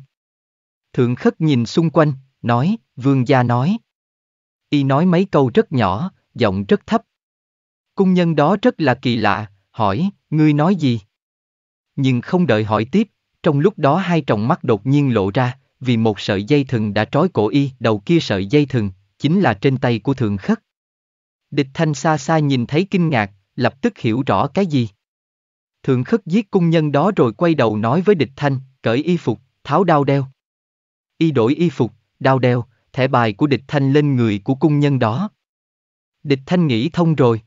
Thượng khất nhìn xung quanh, nói, vương gia nói. Y nói mấy câu rất nhỏ, giọng rất thấp. Cung nhân đó rất là kỳ lạ, hỏi, ngươi nói gì? Nhưng không đợi hỏi tiếp, trong lúc đó hai tròng mắt đột nhiên lộ ra, vì một sợi dây thừng đã trói cổ y, đầu kia sợi dây thừng, chính là trên tay của thượng khất. Địch thanh xa xa nhìn thấy kinh ngạc, lập tức hiểu rõ cái gì. Thượng khất giết cung nhân đó rồi quay đầu nói với địch thanh, cởi y phục, tháo đao đeo. Y đổi y phục, đao đeo, thẻ bài của địch thanh lên người của cung nhân đó. Địch thanh nghĩ thông rồi.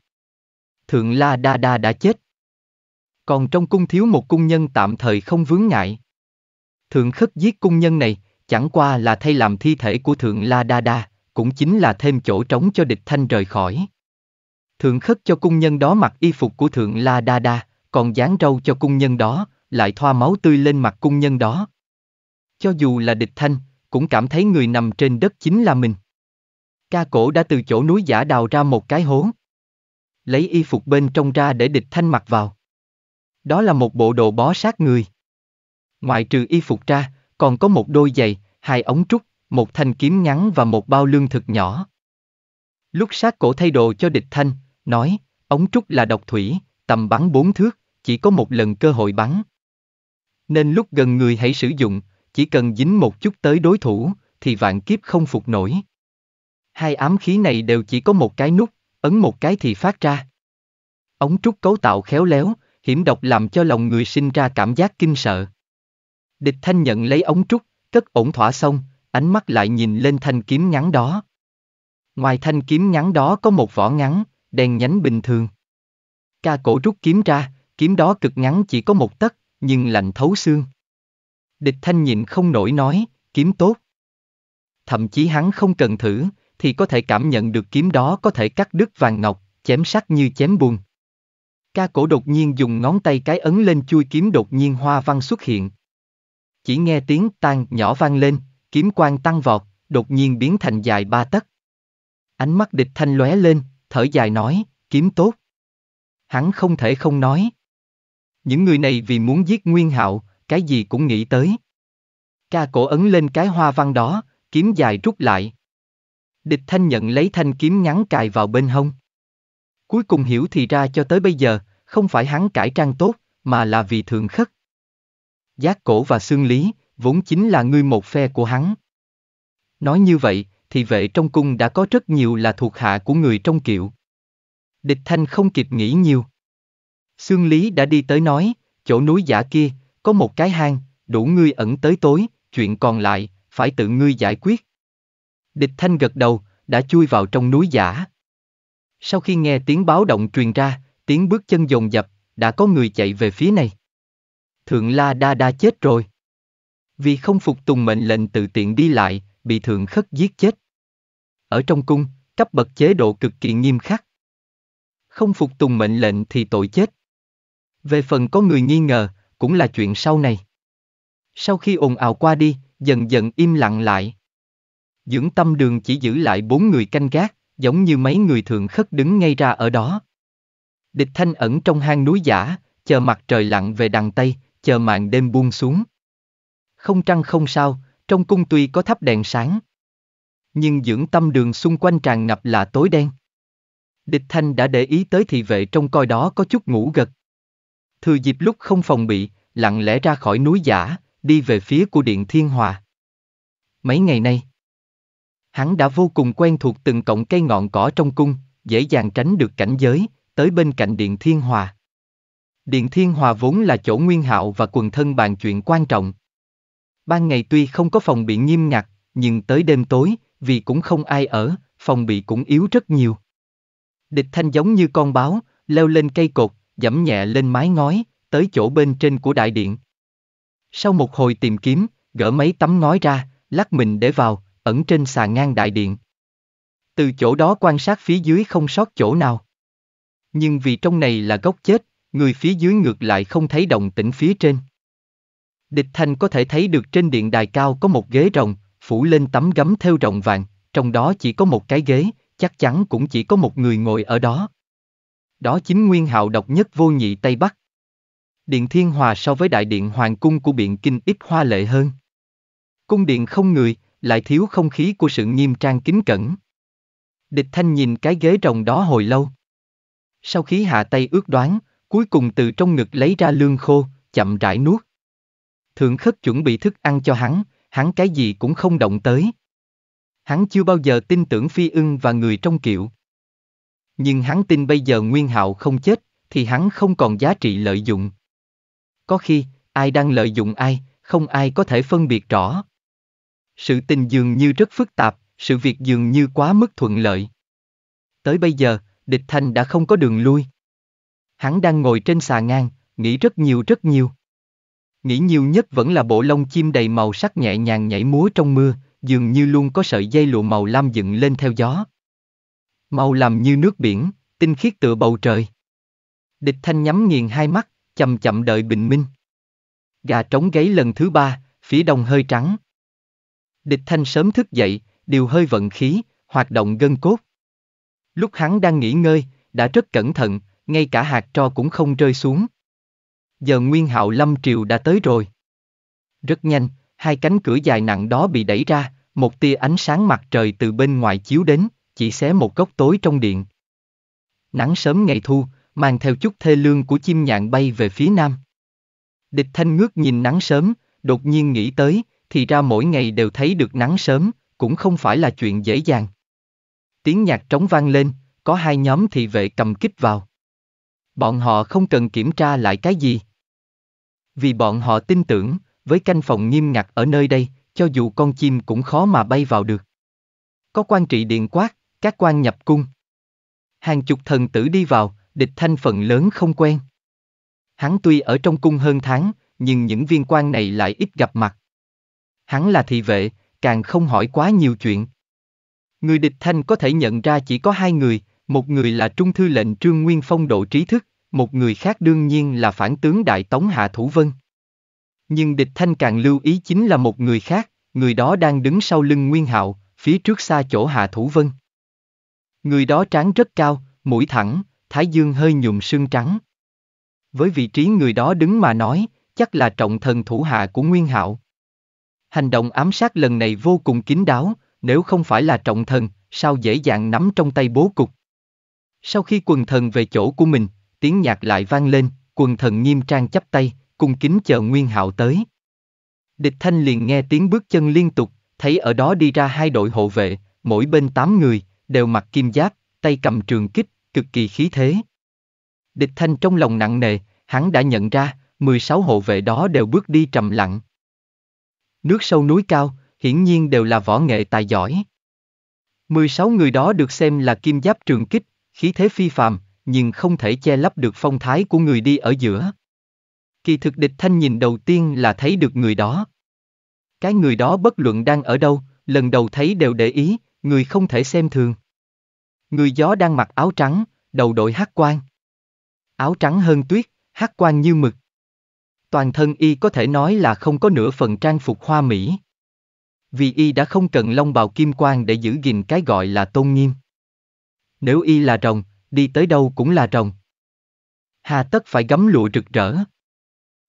Thượng La Đa Đa đã chết. Còn trong cung thiếu một cung nhân tạm thời không vướng ngại. Thượng khất giết cung nhân này, chẳng qua là thay làm thi thể của Thượng La Đa Đa, cũng chính là thêm chỗ trống cho địch thanh rời khỏi. Thượng khất cho cung nhân đó mặc y phục của Thượng La Đa Đa, còn dán râu cho cung nhân đó, lại thoa máu tươi lên mặt cung nhân đó cho dù là địch thanh, cũng cảm thấy người nằm trên đất chính là mình. Ca cổ đã từ chỗ núi giả đào ra một cái hố. Lấy y phục bên trong ra để địch thanh mặc vào. Đó là một bộ đồ bó sát người. Ngoại trừ y phục ra, còn có một đôi giày, hai ống trúc, một thanh kiếm ngắn và một bao lương thực nhỏ. Lúc sát cổ thay đồ cho địch thanh, nói, ống trúc là độc thủy, tầm bắn bốn thước, chỉ có một lần cơ hội bắn. Nên lúc gần người hãy sử dụng, chỉ cần dính một chút tới đối thủ, thì vạn kiếp không phục nổi. Hai ám khí này đều chỉ có một cái nút, ấn một cái thì phát ra. Ống trúc cấu tạo khéo léo, hiểm độc làm cho lòng người sinh ra cảm giác kinh sợ. Địch thanh nhận lấy ống trúc, cất ổn thỏa xong, ánh mắt lại nhìn lên thanh kiếm ngắn đó. Ngoài thanh kiếm ngắn đó có một vỏ ngắn, đèn nhánh bình thường. Ca cổ rút kiếm ra, kiếm đó cực ngắn chỉ có một tấc, nhưng lạnh thấu xương. Địch thanh nhịn không nổi nói, kiếm tốt. Thậm chí hắn không cần thử, thì có thể cảm nhận được kiếm đó có thể cắt đứt vàng ngọc, chém sắc như chém buồn. Ca cổ đột nhiên dùng ngón tay cái ấn lên chui kiếm đột nhiên hoa văn xuất hiện. Chỉ nghe tiếng tan nhỏ vang lên, kiếm quang tăng vọt, đột nhiên biến thành dài ba tấc. Ánh mắt địch thanh lóe lên, thở dài nói, kiếm tốt. Hắn không thể không nói. Những người này vì muốn giết Nguyên Hạo, cái gì cũng nghĩ tới. Ca cổ ấn lên cái hoa văn đó, kiếm dài rút lại. Địch thanh nhận lấy thanh kiếm ngắn cài vào bên hông. Cuối cùng hiểu thì ra cho tới bây giờ, không phải hắn cải trang tốt, mà là vì thường khất. Giác cổ và xương lý, vốn chính là ngươi một phe của hắn. Nói như vậy, thì vệ trong cung đã có rất nhiều là thuộc hạ của người trong kiệu. Địch thanh không kịp nghĩ nhiều. Xương lý đã đi tới nói, chỗ núi giả kia, có một cái hang, đủ ngươi ẩn tới tối, chuyện còn lại, phải tự ngươi giải quyết. Địch thanh gật đầu, đã chui vào trong núi giả. Sau khi nghe tiếng báo động truyền ra, tiếng bước chân dồn dập, đã có người chạy về phía này. Thượng La Đa Đa chết rồi. Vì không phục tùng mệnh lệnh tự tiện đi lại, bị thượng khất giết chết. Ở trong cung, cấp bậc chế độ cực kỳ nghiêm khắc. Không phục tùng mệnh lệnh thì tội chết. Về phần có người nghi ngờ, cũng là chuyện sau này. Sau khi ồn ào qua đi, dần dần im lặng lại. Dưỡng tâm đường chỉ giữ lại bốn người canh gác, giống như mấy người thường khất đứng ngay ra ở đó. Địch thanh ẩn trong hang núi giả, chờ mặt trời lặn về đằng Tây, chờ màn đêm buông xuống. Không trăng không sao, trong cung tuy có thắp đèn sáng. Nhưng dưỡng tâm đường xung quanh tràn ngập là tối đen. Địch thanh đã để ý tới thị vệ trong coi đó có chút ngủ gật thừa dịp lúc không phòng bị, lặng lẽ ra khỏi núi giả, đi về phía của Điện Thiên Hòa. Mấy ngày nay, hắn đã vô cùng quen thuộc từng cọng cây ngọn cỏ trong cung, dễ dàng tránh được cảnh giới, tới bên cạnh Điện Thiên Hòa. Điện Thiên Hòa vốn là chỗ Nguyên Hạo và quần thân bàn chuyện quan trọng. Ban ngày tuy không có phòng bị nghiêm ngặt, nhưng tới đêm tối, vì cũng không ai ở, phòng bị cũng yếu rất nhiều. Địch Thanh giống như con báo, leo lên cây cột, dẫm nhẹ lên mái ngói, tới chỗ bên trên của đại điện. Sau một hồi tìm kiếm, gỡ mấy tấm ngói ra, lắc mình để vào, ẩn trên xà ngang đại điện. Từ chỗ đó quan sát phía dưới không sót chỗ nào. Nhưng vì trong này là gốc chết, người phía dưới ngược lại không thấy động tĩnh phía trên. Địch Thanh có thể thấy được trên điện đài cao có một ghế rồng, phủ lên tấm gấm theo rồng vàng, trong đó chỉ có một cái ghế, chắc chắn cũng chỉ có một người ngồi ở đó. Đó chính nguyên hạo độc nhất vô nhị Tây Bắc. Điện Thiên Hòa so với đại điện Hoàng Cung của Biện Kinh ít hoa lệ hơn. Cung điện không người, lại thiếu không khí của sự nghiêm trang kính cẩn. Địch Thanh nhìn cái ghế rồng đó hồi lâu. Sau khi hạ tay ước đoán, cuối cùng từ trong ngực lấy ra lương khô, chậm rãi nuốt. Thượng khất chuẩn bị thức ăn cho hắn, hắn cái gì cũng không động tới. Hắn chưa bao giờ tin tưởng phi ưng và người trong kiệu. Nhưng hắn tin bây giờ Nguyên Hạo không chết, thì hắn không còn giá trị lợi dụng. Có khi, ai đang lợi dụng ai, không ai có thể phân biệt rõ. Sự tình dường như rất phức tạp, sự việc dường như quá mức thuận lợi. Tới bây giờ, địch thanh đã không có đường lui. Hắn đang ngồi trên xà ngang, nghĩ rất nhiều rất nhiều. Nghĩ nhiều nhất vẫn là bộ lông chim đầy màu sắc nhẹ nhàng nhảy múa trong mưa, dường như luôn có sợi dây lụa màu lam dựng lên theo gió. Màu làm như nước biển, tinh khiết tựa bầu trời. Địch thanh nhắm nghiền hai mắt, chậm chậm đợi bình minh. Gà trống gáy lần thứ ba, phía đông hơi trắng. Địch thanh sớm thức dậy, đều hơi vận khí, hoạt động gân cốt. Lúc hắn đang nghỉ ngơi, đã rất cẩn thận, ngay cả hạt tro cũng không rơi xuống. Giờ Nguyên Hạo Lâm Triều đã tới rồi. Rất nhanh, hai cánh cửa dài nặng đó bị đẩy ra, một tia ánh sáng mặt trời từ bên ngoài chiếu đến, chỉ xé một góc tối trong điện. Nắng sớm ngày thu, mang theo chút thê lương của chim nhạn bay về phía nam. Địch thanh ngước nhìn nắng sớm, đột nhiên nghĩ tới, thì ra mỗi ngày đều thấy được nắng sớm, cũng không phải là chuyện dễ dàng. Tiếng nhạc trống vang lên, có hai nhóm thị vệ cầm kích vào. Bọn họ không cần kiểm tra lại cái gì. Vì bọn họ tin tưởng, với canh phòng nghiêm ngặt ở nơi đây, cho dù con chim cũng khó mà bay vào được. Có quan trị điện quát, các quan nhập cung. Hàng chục thần tử đi vào, địch thanh phần lớn không quen. Hắn tuy ở trong cung hơn tháng, nhưng những viên quan này lại ít gặp mặt. Hắn là thị vệ, càng không hỏi quá nhiều chuyện. Người địch thanh có thể nhận ra chỉ có hai người, một người là trung thư lệnh Trương Nguyên Phong độ trí thức, một người khác đương nhiên là phản tướng Đại Tống Hạ Thủ Vân. Nhưng địch thanh càng lưu ý chính là một người khác, người đó đang đứng sau lưng Nguyên Hạo, phía trước xa chỗ Hạ Thủ Vân. Người đó trán rất cao, mũi thẳng, thái dương hơi nhuộm sương trắng. Với vị trí người đó đứng mà nói, chắc là trọng thần thủ hạ của Nguyên Hạo. Hành động ám sát lần này vô cùng kín đáo, nếu không phải là trọng thần, sao dễ dàng nắm trong tay bố cục. Sau khi quần thần về chỗ của mình, tiếng nhạc lại vang lên, quần thần nghiêm trang chắp tay, cùng kính chờ Nguyên Hạo tới. Địch Thanh liền nghe tiếng bước chân liên tục, thấy ở đó đi ra hai đội hộ vệ, mỗi bên tám người, đều mặc kim giáp, tay cầm trường kích, cực kỳ khí thế. Địch thanh trong lòng nặng nề, hắn đã nhận ra, 16 hộ vệ đó đều bước đi trầm lặng. Nước sâu núi cao, hiển nhiên đều là võ nghệ tài giỏi. 16 người đó được xem là kim giáp trường kích, khí thế phi phàm, nhưng không thể che lấp được phong thái của người đi ở giữa. Kỳ thực địch thanh nhìn đầu tiên là thấy được người đó. Cái người đó bất luận đang ở đâu, lần đầu thấy đều để ý, người không thể xem thường. Người gió đang mặc áo trắng, đầu đội hát quan. Áo trắng hơn tuyết, hát quan như mực. Toàn thân y có thể nói là không có nửa phần trang phục hoa mỹ. Vì y đã không cần long bào kim quan để giữ gìn cái gọi là tôn nghiêm. Nếu y là rồng, đi tới đâu cũng là rồng. Hà tất phải gấm lụa rực rỡ.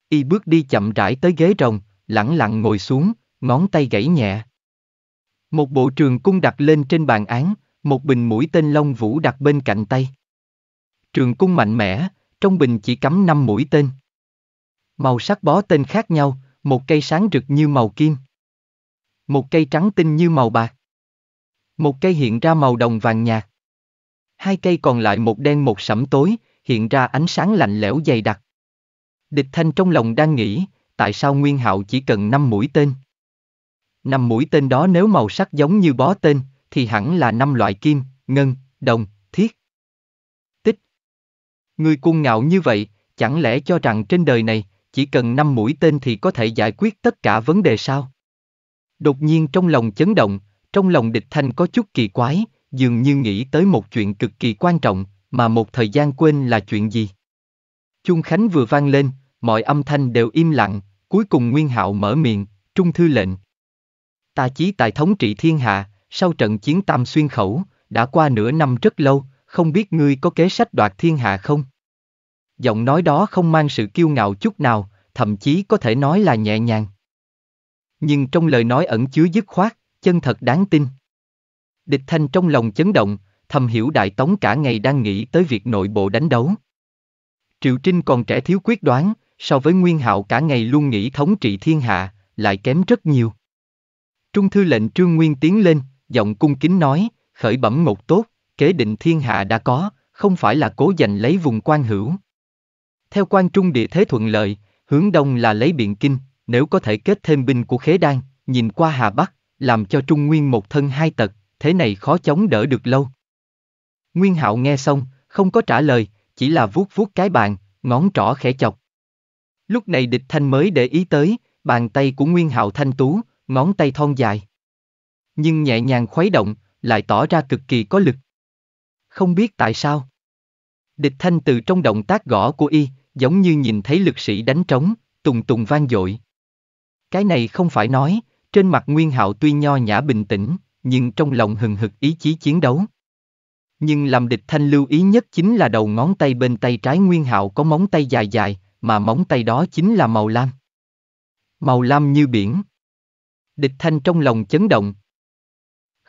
Y bước đi chậm rãi tới ghế rồng, lẳng lặng ngồi xuống, ngón tay gãy nhẹ. Một bộ trường cung đặt lên trên bàn án, một bình mũi tên Long vũ đặt bên cạnh tay. Trường cung mạnh mẽ, trong bình chỉ cắm 5 mũi tên. Màu sắc bó tên khác nhau, một cây sáng rực như màu kim. Một cây trắng tinh như màu bạc. Một cây hiện ra màu đồng vàng nhạt. Hai cây còn lại một đen một sẫm tối, hiện ra ánh sáng lạnh lẽo dày đặc. Địch thanh trong lòng đang nghĩ, tại sao Nguyên Hạo chỉ cần 5 mũi tên? 5 mũi tên đó nếu màu sắc giống như bó tên, thì hẳn là năm loại kim, ngân, đồng, thiết. Tích. Người cuồng ngạo như vậy, chẳng lẽ cho rằng trên đời này, chỉ cần năm mũi tên thì có thể giải quyết tất cả vấn đề sao? Đột nhiên trong lòng chấn động, trong lòng địch thanh có chút kỳ quái, dường như nghĩ tới một chuyện cực kỳ quan trọng, mà một thời gian quên là chuyện gì. Trung Khánh vừa vang lên, mọi âm thanh đều im lặng, cuối cùng Nguyên Hạo mở miệng, trung thư lệnh. Ta chí tài thống trị thiên hạ, sau trận chiến tam xuyên khẩu, đã qua nửa năm rất lâu, không biết ngươi có kế sách đoạt thiên hạ không? Giọng nói đó không mang sự kiêu ngạo chút nào, thậm chí có thể nói là nhẹ nhàng. Nhưng trong lời nói ẩn chứa dứt khoát, chân thật đáng tin. Địch thanh trong lòng chấn động, thầm hiểu đại tống cả ngày đang nghĩ tới việc nội bộ đánh đấu. Triệu Trinh còn trẻ thiếu quyết đoán, so với Nguyên Hạo cả ngày luôn nghĩ thống trị thiên hạ, lại kém rất nhiều. Trung thư lệnh Trương Nguyên tiến lên, giọng cung kính nói, khởi bẩm ngột tốt, kế định thiên hạ đã có, không phải là cố giành lấy vùng quan hữu. Theo quan trung địa thế thuận lợi, hướng đông là lấy biện kinh, nếu có thể kết thêm binh của khế đan, nhìn qua hà bắc, làm cho trung nguyên một thân hai tật, thế này khó chống đỡ được lâu. Nguyên hạo nghe xong, không có trả lời, chỉ là vuốt vuốt cái bàn, ngón trỏ khẽ chọc. Lúc này địch thanh mới để ý tới, bàn tay của Nguyên hạo thanh tú, ngón tay thon dài nhưng nhẹ nhàng khuấy động, lại tỏ ra cực kỳ có lực. Không biết tại sao. Địch thanh từ trong động tác gõ của y, giống như nhìn thấy lực sĩ đánh trống, tùng tùng vang dội. Cái này không phải nói, trên mặt Nguyên Hạo tuy nho nhã bình tĩnh, nhưng trong lòng hừng hực ý chí chiến đấu. Nhưng làm địch thanh lưu ý nhất chính là đầu ngón tay bên tay trái Nguyên Hạo có móng tay dài dài, mà móng tay đó chính là màu lam. Màu lam như biển. Địch thanh trong lòng chấn động,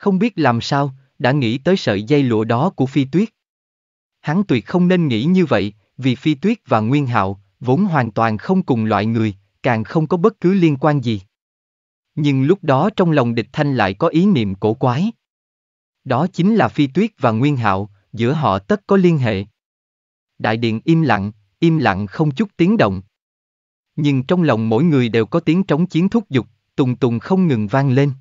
không biết làm sao, đã nghĩ tới sợi dây lụa đó của Phi Tuyết. Hắn tuyệt không nên nghĩ như vậy, vì Phi Tuyết và Nguyên Hạo vốn hoàn toàn không cùng loại người, càng không có bất cứ liên quan gì. Nhưng lúc đó trong lòng địch thanh lại có ý niệm cổ quái. Đó chính là Phi Tuyết và Nguyên Hạo, giữa họ tất có liên hệ. Đại điện im lặng, im lặng không chút tiếng động. Nhưng trong lòng mỗi người đều có tiếng trống chiến thúc giục, tùng tùng không ngừng vang lên.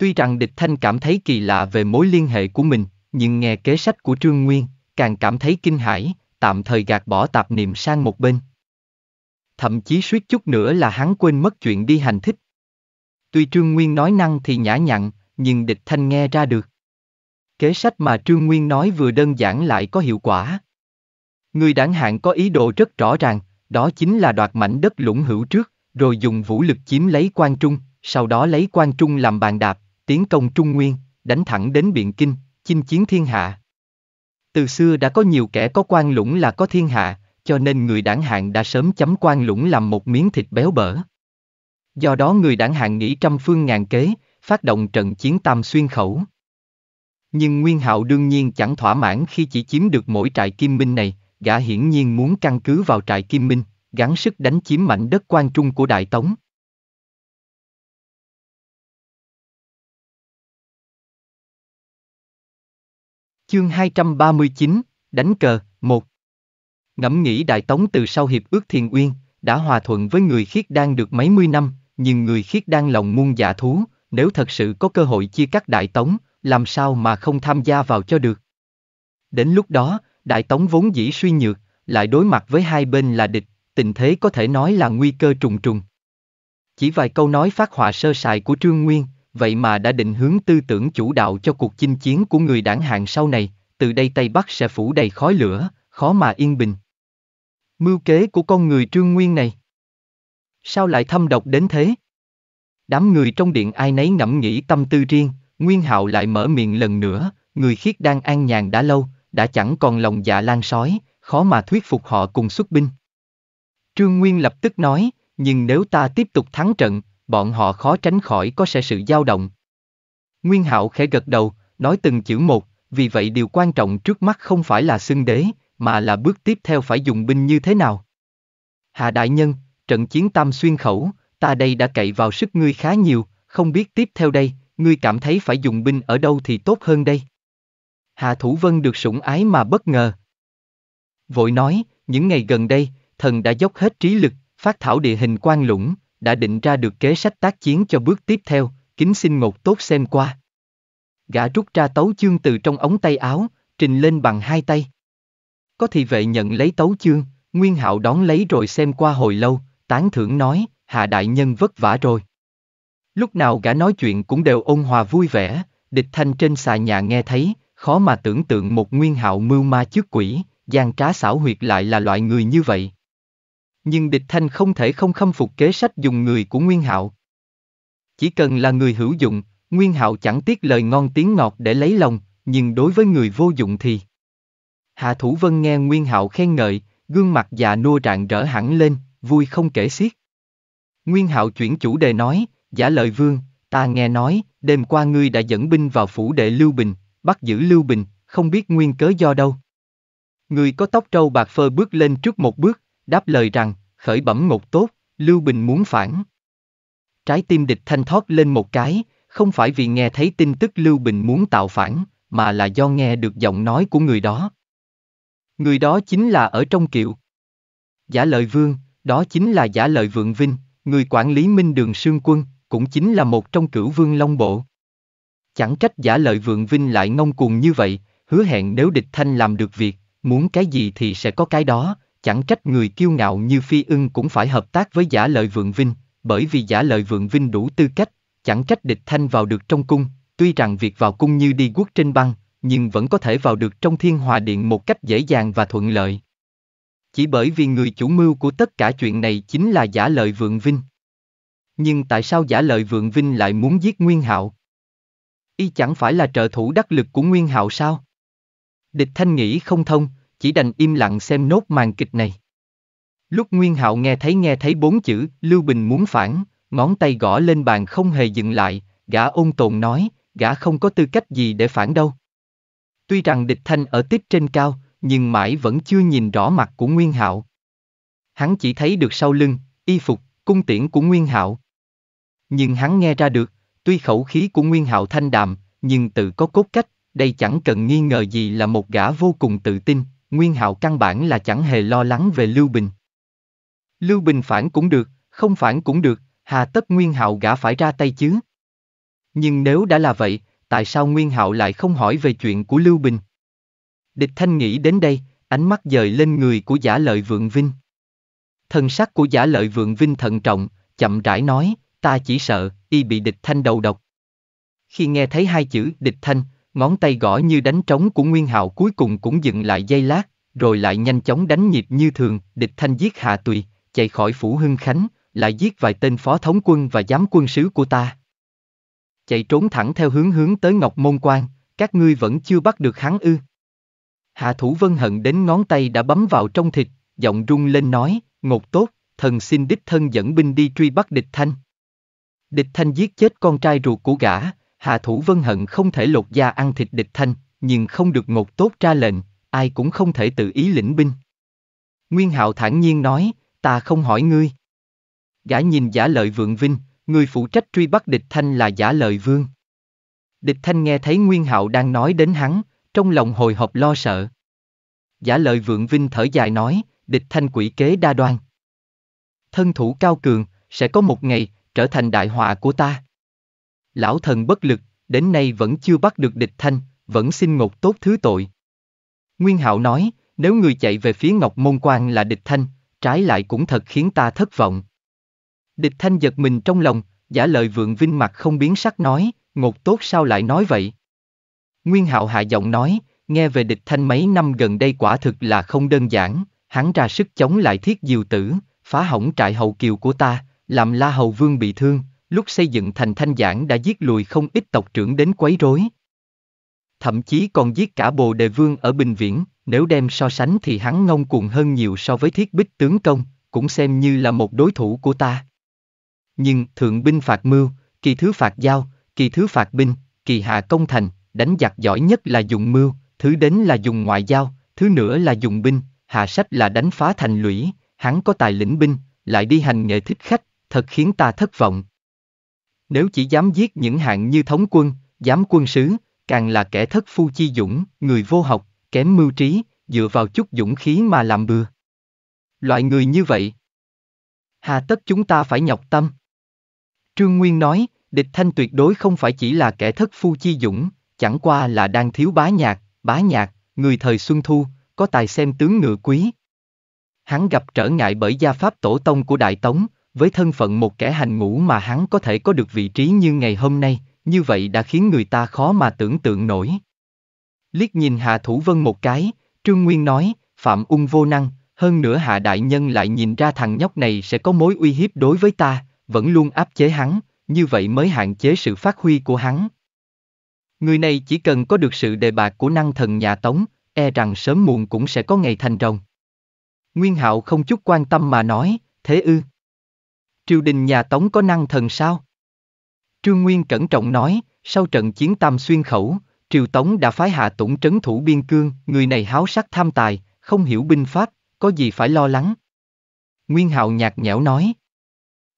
Tuy rằng địch thanh cảm thấy kỳ lạ về mối liên hệ của mình, nhưng nghe kế sách của Trương Nguyên, càng cảm thấy kinh hãi, tạm thời gạt bỏ tạp niệm sang một bên. Thậm chí suýt chút nữa là hắn quên mất chuyện đi hành thích. Tuy Trương Nguyên nói năng thì nhã nhặn, nhưng địch thanh nghe ra được. Kế sách mà Trương Nguyên nói vừa đơn giản lại có hiệu quả. Người đảng hạng có ý đồ rất rõ ràng, đó chính là đoạt mảnh đất lũng hữu trước, rồi dùng vũ lực chiếm lấy quan trung, sau đó lấy quan trung làm bàn đạp, tiến công Trung Nguyên, đánh thẳng đến Biện Kinh, chinh chiến thiên hạ. Từ xưa đã có nhiều kẻ có quan lũng là có thiên hạ, cho nên người đảng hạng đã sớm chấm quan lũng làm một miếng thịt béo bở. Do đó người đảng hạng nghĩ trăm phương ngàn kế, phát động trận chiến tam xuyên khẩu. Nhưng Nguyên Hạo đương nhiên chẳng thỏa mãn khi chỉ chiếm được mỗi trại kim minh này, gã hiển nhiên muốn căn cứ vào trại kim minh, gắng sức đánh chiếm mảnh đất quan trung của Đại Tống. Chương 239, đánh cờ, 1 Ngẫm nghĩ Đại Tống từ sau Hiệp ước Thiền Uyên, đã hòa thuận với người khiết đang được mấy mươi năm, nhưng người khiết đang lòng muôn dạ thú, nếu thật sự có cơ hội chia cắt Đại Tống, làm sao mà không tham gia vào cho được. Đến lúc đó, Đại Tống vốn dĩ suy nhược, lại đối mặt với hai bên là địch, tình thế có thể nói là nguy cơ trùng trùng. Chỉ vài câu nói phát họa sơ sài của Trương Nguyên, vậy mà đã định hướng tư tưởng chủ đạo cho cuộc chinh chiến của người đảng hạng sau này, từ đây Tây Bắc sẽ phủ đầy khói lửa, khó mà yên bình. Mưu kế của con người trương nguyên này. Sao lại thâm độc đến thế? Đám người trong điện ai nấy ngẫm nghĩ tâm tư riêng, Nguyên Hạo lại mở miệng lần nữa, người khiết đang an nhàn đã lâu, đã chẳng còn lòng dạ lan sói, khó mà thuyết phục họ cùng xuất binh. Trương Nguyên lập tức nói, nhưng nếu ta tiếp tục thắng trận, bọn họ khó tránh khỏi có sẽ sự dao động. Nguyên Hạo khẽ gật đầu, nói từng chữ một, vì vậy điều quan trọng trước mắt không phải là xưng đế, mà là bước tiếp theo phải dùng binh như thế nào. Hạ đại nhân, trận chiến tam xuyên khẩu, ta đây đã cậy vào sức ngươi khá nhiều, không biết tiếp theo đây, ngươi cảm thấy phải dùng binh ở đâu thì tốt hơn đây. Hạ Thủ Vân được sủng ái mà bất ngờ. Vội nói, những ngày gần đây, thần đã dốc hết trí lực, phát thảo địa hình quan lũng, đã định ra được kế sách tác chiến cho bước tiếp theo, kính xin ngột tốt xem qua. Gã rút ra tấu chương từ trong ống tay áo, trình lên bằng hai tay. Có thị vệ nhận lấy tấu chương, Nguyên Hạo đón lấy rồi xem qua hồi lâu, tán thưởng nói, hạ đại nhân vất vả rồi. Lúc nào gã nói chuyện cũng đều ôn hòa vui vẻ, địch thanh trên xà nhà nghe thấy, khó mà tưởng tượng một Nguyên Hạo mưu ma trước quỷ, gian trá xảo huyệt lại là loại người như vậy nhưng địch thanh không thể không khâm phục kế sách dùng người của Nguyên Hạo. Chỉ cần là người hữu dụng, Nguyên Hạo chẳng tiếc lời ngon tiếng ngọt để lấy lòng, nhưng đối với người vô dụng thì... Hạ Thủ Vân nghe Nguyên Hạo khen ngợi, gương mặt già nua rạng rỡ hẳn lên, vui không kể xiết. Nguyên Hạo chuyển chủ đề nói, giả lợi vương, ta nghe nói, đêm qua ngươi đã dẫn binh vào phủ đệ Lưu Bình, bắt giữ Lưu Bình, không biết nguyên cớ do đâu. người có tóc trâu bạc phơ bước lên trước một bước, đáp lời rằng, khởi bẩm ngột tốt, Lưu Bình muốn phản. Trái tim địch thanh thoát lên một cái, không phải vì nghe thấy tin tức Lưu Bình muốn tạo phản, mà là do nghe được giọng nói của người đó. Người đó chính là ở trong kiệu. Giả lợi vương, đó chính là giả lợi vượng vinh, người quản lý minh đường sương quân, cũng chính là một trong cửu vương long bộ. Chẳng trách giả lợi vượng vinh lại ngông cuồng như vậy, hứa hẹn nếu địch thanh làm được việc, muốn cái gì thì sẽ có cái đó chẳng trách người kiêu ngạo như Phi ưng cũng phải hợp tác với giả lợi vượng vinh, bởi vì giả lợi vượng vinh đủ tư cách, chẳng trách địch thanh vào được trong cung, tuy rằng việc vào cung như đi quốc trên băng, nhưng vẫn có thể vào được trong thiên hòa điện một cách dễ dàng và thuận lợi. Chỉ bởi vì người chủ mưu của tất cả chuyện này chính là giả lợi vượng vinh. Nhưng tại sao giả lợi vượng vinh lại muốn giết Nguyên Hạo? Y chẳng phải là trợ thủ đắc lực của Nguyên Hạo sao? Địch Thanh nghĩ không thông, chỉ đành im lặng xem nốt màn kịch này. Lúc Nguyên Hạo nghe thấy nghe thấy bốn chữ, Lưu Bình muốn phản, ngón tay gõ lên bàn không hề dừng lại, gã ôn tồn nói, gã không có tư cách gì để phản đâu. Tuy rằng địch thanh ở tít trên cao, nhưng mãi vẫn chưa nhìn rõ mặt của Nguyên Hạo. Hắn chỉ thấy được sau lưng, y phục, cung tiễn của Nguyên Hạo. Nhưng hắn nghe ra được, tuy khẩu khí của Nguyên Hạo thanh đạm, nhưng tự có cốt cách, đây chẳng cần nghi ngờ gì là một gã vô cùng tự tin, Nguyên Hạo căn bản là chẳng hề lo lắng về Lưu Bình. Lưu Bình phản cũng được, không phản cũng được, hà tất Nguyên Hạo gã phải ra tay chứ. Nhưng nếu đã là vậy, tại sao Nguyên Hạo lại không hỏi về chuyện của Lưu Bình? Địch Thanh nghĩ đến đây, ánh mắt dời lên người của giả lợi vượng vinh. Thần sắc của giả lợi vượng vinh thận trọng, chậm rãi nói, ta chỉ sợ, y bị địch thanh đầu độc. Khi nghe thấy hai chữ địch thanh, Ngón tay gõ như đánh trống của Nguyên Hạo cuối cùng cũng dựng lại giây lát, rồi lại nhanh chóng đánh nhịp như thường, địch thanh giết Hạ Tùy, chạy khỏi phủ Hưng Khánh, lại giết vài tên phó thống quân và giám quân sứ của ta. Chạy trốn thẳng theo hướng hướng tới Ngọc Môn Quan, các ngươi vẫn chưa bắt được hắn ư. Hạ thủ vân hận đến ngón tay đã bấm vào trong thịt, giọng rung lên nói, ngột tốt, thần xin đích thân dẫn binh đi truy bắt địch thanh. Địch thanh giết chết con trai ruột của gã, Hạ Thủ Vân hận không thể lột da ăn thịt địch thanh, nhưng không được ngột tốt ra lệnh, ai cũng không thể tự ý lĩnh binh. Nguyên Hạo thản nhiên nói, ta không hỏi ngươi. Gã nhìn giả lợi vượng vinh, người phụ trách truy bắt địch thanh là giả lợi vương. Địch thanh nghe thấy Nguyên Hạo đang nói đến hắn, trong lòng hồi hộp lo sợ. Giả lợi vượng vinh thở dài nói, địch thanh quỷ kế đa đoan. Thân thủ cao cường, sẽ có một ngày, trở thành đại họa của ta lão thần bất lực, đến nay vẫn chưa bắt được địch thanh, vẫn xin ngột tốt thứ tội. Nguyên hạo nói, nếu người chạy về phía Ngọc Môn Quan là địch thanh, trái lại cũng thật khiến ta thất vọng. Địch thanh giật mình trong lòng, giả lời vượng vinh mặt không biến sắc nói, ngột tốt sao lại nói vậy? Nguyên hạo hạ giọng nói, nghe về địch thanh mấy năm gần đây quả thực là không đơn giản, hắn ra sức chống lại thiết diều tử, phá hỏng trại hậu kiều của ta, làm la hầu vương bị thương, lúc xây dựng thành thanh giản đã giết lùi không ít tộc trưởng đến quấy rối. Thậm chí còn giết cả bồ đề vương ở Bình Viễn, nếu đem so sánh thì hắn ngông cuồng hơn nhiều so với thiết bích tướng công, cũng xem như là một đối thủ của ta. Nhưng thượng binh phạt mưu, kỳ thứ phạt giao, kỳ thứ phạt binh, kỳ hạ công thành, đánh giặc giỏi nhất là dùng mưu, thứ đến là dùng ngoại giao, thứ nữa là dùng binh, hạ sách là đánh phá thành lũy, hắn có tài lĩnh binh, lại đi hành nghệ thích khách, thật khiến ta thất vọng, nếu chỉ dám giết những hạng như thống quân, dám quân sứ, càng là kẻ thất phu chi dũng, người vô học, kém mưu trí, dựa vào chút dũng khí mà làm bừa. Loại người như vậy, hà tất chúng ta phải nhọc tâm. Trương Nguyên nói, địch thanh tuyệt đối không phải chỉ là kẻ thất phu chi dũng, chẳng qua là đang thiếu bá nhạc, bá nhạc, người thời Xuân Thu, có tài xem tướng ngựa quý. Hắn gặp trở ngại bởi gia pháp tổ tông của Đại Tống, với thân phận một kẻ hành ngũ mà hắn có thể có được vị trí như ngày hôm nay, như vậy đã khiến người ta khó mà tưởng tượng nổi. Liếc nhìn Hạ Thủ Vân một cái, Trương Nguyên nói, Phạm Ung vô năng, hơn nữa Hạ Đại Nhân lại nhìn ra thằng nhóc này sẽ có mối uy hiếp đối với ta, vẫn luôn áp chế hắn, như vậy mới hạn chế sự phát huy của hắn. Người này chỉ cần có được sự đề bạc của năng thần nhà Tống, e rằng sớm muộn cũng sẽ có ngày thành rồng. Nguyên Hạo không chút quan tâm mà nói, thế ư? Triều đình nhà Tống có năng thần sao? Trương Nguyên cẩn trọng nói, sau trận chiến Tam Xuyên Khẩu, Triều Tống đã phái Hạ Tũng trấn thủ biên cương, người này háo sắc tham tài, không hiểu binh pháp, có gì phải lo lắng. Nguyên Hạo nhạt nhẽo nói.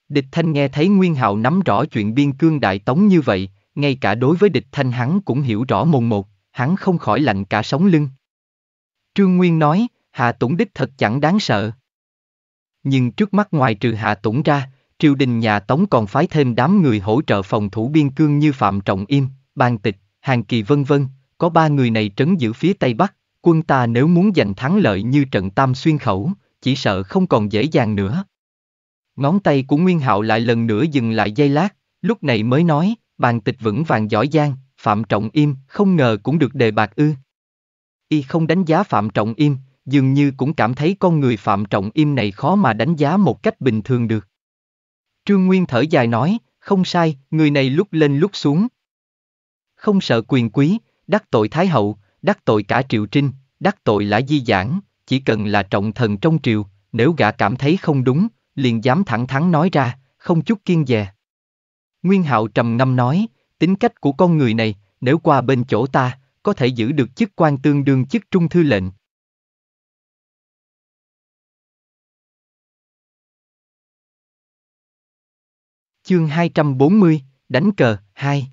Địch Thanh nghe thấy Nguyên Hạo nắm rõ chuyện biên cương Đại Tống như vậy, ngay cả đối với địch Thanh hắn cũng hiểu rõ mồn một, hắn không khỏi lạnh cả sống lưng. Trương Nguyên nói, Hạ Tũng đích thật chẳng đáng sợ. Nhưng trước mắt ngoài trừ Hạ Tũng ra, triều đình nhà Tống còn phái thêm đám người hỗ trợ phòng thủ biên cương như Phạm Trọng Im, Ban Tịch, Hàng Kỳ vân vân, có ba người này trấn giữ phía Tây Bắc, quân ta nếu muốn giành thắng lợi như trận Tam Xuyên Khẩu, chỉ sợ không còn dễ dàng nữa. Ngón tay của Nguyên Hạo lại lần nữa dừng lại giây lát, lúc này mới nói, Bàn Tịch vững vàng giỏi giang, Phạm Trọng Im không ngờ cũng được đề bạc ư. Y không đánh giá Phạm Trọng Im, dường như cũng cảm thấy con người Phạm Trọng Im này khó mà đánh giá một cách bình thường được. Trương Nguyên thở dài nói, không sai, người này lúc lên lúc xuống. Không sợ quyền quý, đắc tội Thái Hậu, đắc tội cả Triệu Trinh, đắc tội là di giảng, chỉ cần là trọng thần trong triều, nếu gã cảm thấy không đúng, liền dám thẳng thắn nói ra, không chút kiên dè. Nguyên Hạo trầm ngâm nói, tính cách của con người này, nếu qua bên chỗ ta, có thể giữ được chức quan tương đương chức trung thư lệnh, Chương 240, đánh cờ, 2.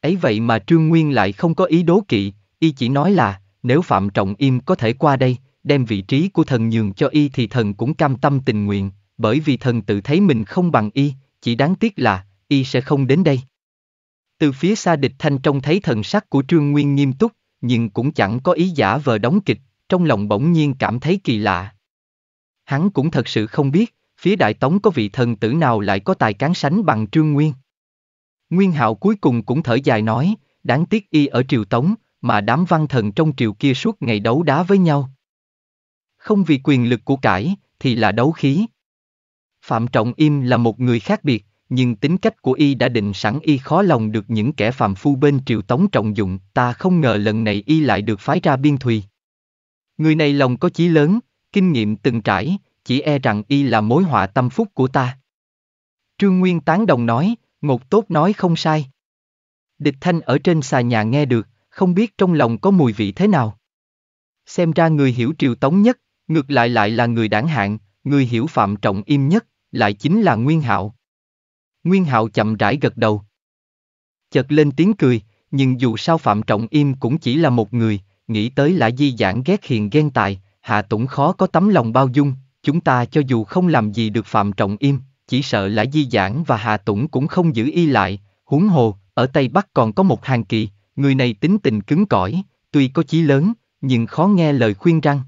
Ấy vậy mà Trương Nguyên lại không có ý đố kỵ, y chỉ nói là, nếu Phạm Trọng Im có thể qua đây, đem vị trí của thần nhường cho y thì thần cũng cam tâm tình nguyện, bởi vì thần tự thấy mình không bằng y, chỉ đáng tiếc là, y sẽ không đến đây. Từ phía xa địch thanh trông thấy thần sắc của Trương Nguyên nghiêm túc, nhưng cũng chẳng có ý giả vờ đóng kịch, trong lòng bỗng nhiên cảm thấy kỳ lạ. Hắn cũng thật sự không biết, phía đại tống có vị thần tử nào lại có tài cán sánh bằng trương nguyên. Nguyên hạo cuối cùng cũng thở dài nói, đáng tiếc y ở triều tống, mà đám văn thần trong triều kia suốt ngày đấu đá với nhau. Không vì quyền lực của cải, thì là đấu khí. Phạm Trọng Im là một người khác biệt, nhưng tính cách của y đã định sẵn y khó lòng được những kẻ phàm phu bên triều tống trọng dụng, ta không ngờ lần này y lại được phái ra biên thùy. Người này lòng có chí lớn, kinh nghiệm từng trải, chỉ e rằng y là mối họa tâm phúc của ta. Trương Nguyên tán đồng nói, ngột tốt nói không sai. Địch thanh ở trên xà nhà nghe được, không biết trong lòng có mùi vị thế nào. Xem ra người hiểu triều tống nhất, ngược lại lại là người đảng hạng, người hiểu phạm trọng im nhất, lại chính là Nguyên Hạo. Nguyên Hạo chậm rãi gật đầu. Chợt lên tiếng cười, nhưng dù sao phạm trọng im cũng chỉ là một người, nghĩ tới là di giảng ghét hiền ghen tài, Hạ Tũng khó có tấm lòng bao dung, chúng ta cho dù không làm gì được Phạm Trọng Im, chỉ sợ là Di Giảng và Hà Tũng cũng không giữ y lại, huống hồ, ở Tây Bắc còn có một hàng kỳ, người này tính tình cứng cỏi, tuy có chí lớn, nhưng khó nghe lời khuyên răng.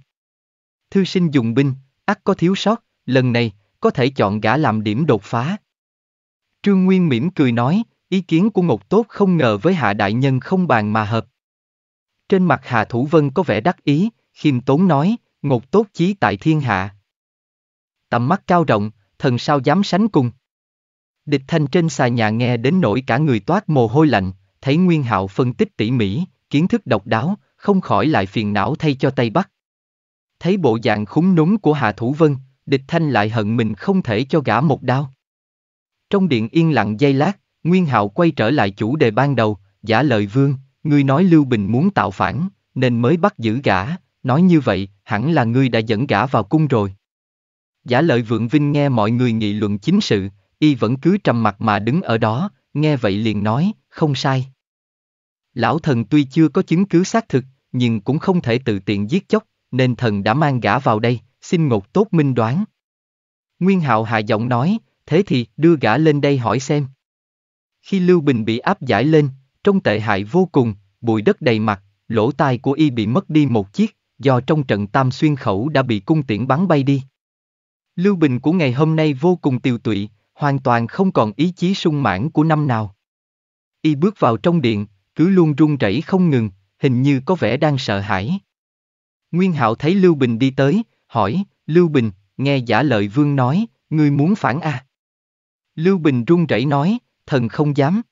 Thư sinh dùng binh, ắt có thiếu sót, lần này, có thể chọn gã làm điểm đột phá. Trương Nguyên mỉm cười nói, ý kiến của ngột Tốt không ngờ với Hạ Đại Nhân không bàn mà hợp. Trên mặt hà Thủ Vân có vẻ đắc ý, khiêm tốn nói, ngột Tốt chí tại thiên hạ, tầm mắt cao rộng, thần sao dám sánh cùng. Địch thanh trên xà nhà nghe đến nỗi cả người toát mồ hôi lạnh, thấy Nguyên Hạo phân tích tỉ mỉ, kiến thức độc đáo, không khỏi lại phiền não thay cho Tây Bắc. Thấy bộ dạng khúng núng của Hạ Thủ Vân, địch thanh lại hận mình không thể cho gã một đao. Trong điện yên lặng giây lát, Nguyên Hạo quay trở lại chủ đề ban đầu, giả lời vương, ngươi nói Lưu Bình muốn tạo phản, nên mới bắt giữ gã, nói như vậy, hẳn là ngươi đã dẫn gã vào cung rồi. Giả lợi vượng vinh nghe mọi người nghị luận chính sự, y vẫn cứ trầm mặt mà đứng ở đó, nghe vậy liền nói, không sai. Lão thần tuy chưa có chứng cứ xác thực, nhưng cũng không thể tự tiện giết chóc, nên thần đã mang gã vào đây, xin ngột tốt minh đoán. Nguyên hạo hạ giọng nói, thế thì đưa gã lên đây hỏi xem. Khi Lưu Bình bị áp giải lên, trong tệ hại vô cùng, bụi đất đầy mặt, lỗ tai của y bị mất đi một chiếc, do trong trận tam xuyên khẩu đã bị cung tiễn bắn bay đi. Lưu Bình của ngày hôm nay vô cùng tiêu tụy, hoàn toàn không còn ý chí sung mãn của năm nào. Y bước vào trong điện, cứ luôn run rẩy không ngừng, hình như có vẻ đang sợ hãi. Nguyên Hạo thấy Lưu Bình đi tới, hỏi, Lưu Bình, nghe giả lợi vương nói, ngươi muốn phản à? Lưu Bình run rẩy nói, thần không dám.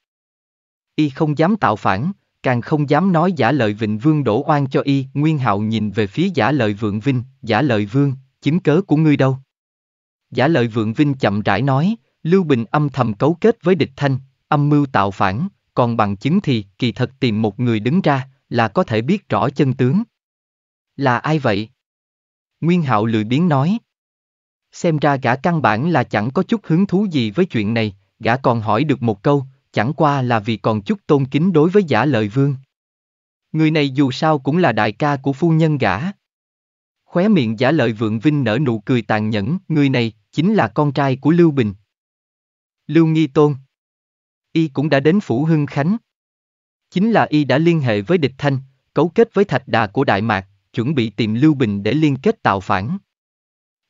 Y không dám tạo phản, càng không dám nói giả lợi vịnh vương đổ oan cho y. Nguyên Hạo nhìn về phía giả lợi vượng vinh, giả lợi vương, chiếm cớ của ngươi đâu? Giả lợi vượng vinh chậm rãi nói, Lưu Bình âm thầm cấu kết với địch thanh, âm mưu tạo phản, còn bằng chứng thì kỳ thật tìm một người đứng ra là có thể biết rõ chân tướng. Là ai vậy? Nguyên hạo lười biếng nói. Xem ra gã căn bản là chẳng có chút hứng thú gì với chuyện này, gã còn hỏi được một câu, chẳng qua là vì còn chút tôn kính đối với giả lợi vương. Người này dù sao cũng là đại ca của phu nhân gã. Khóe miệng giả lợi vượng vinh nở nụ cười tàn nhẫn, người này chính là con trai của Lưu Bình. Lưu Nghi Tôn. Y cũng đã đến Phủ Hưng Khánh. Chính là Y đã liên hệ với địch thanh, cấu kết với thạch đà của Đại Mạc, chuẩn bị tìm Lưu Bình để liên kết tạo phản.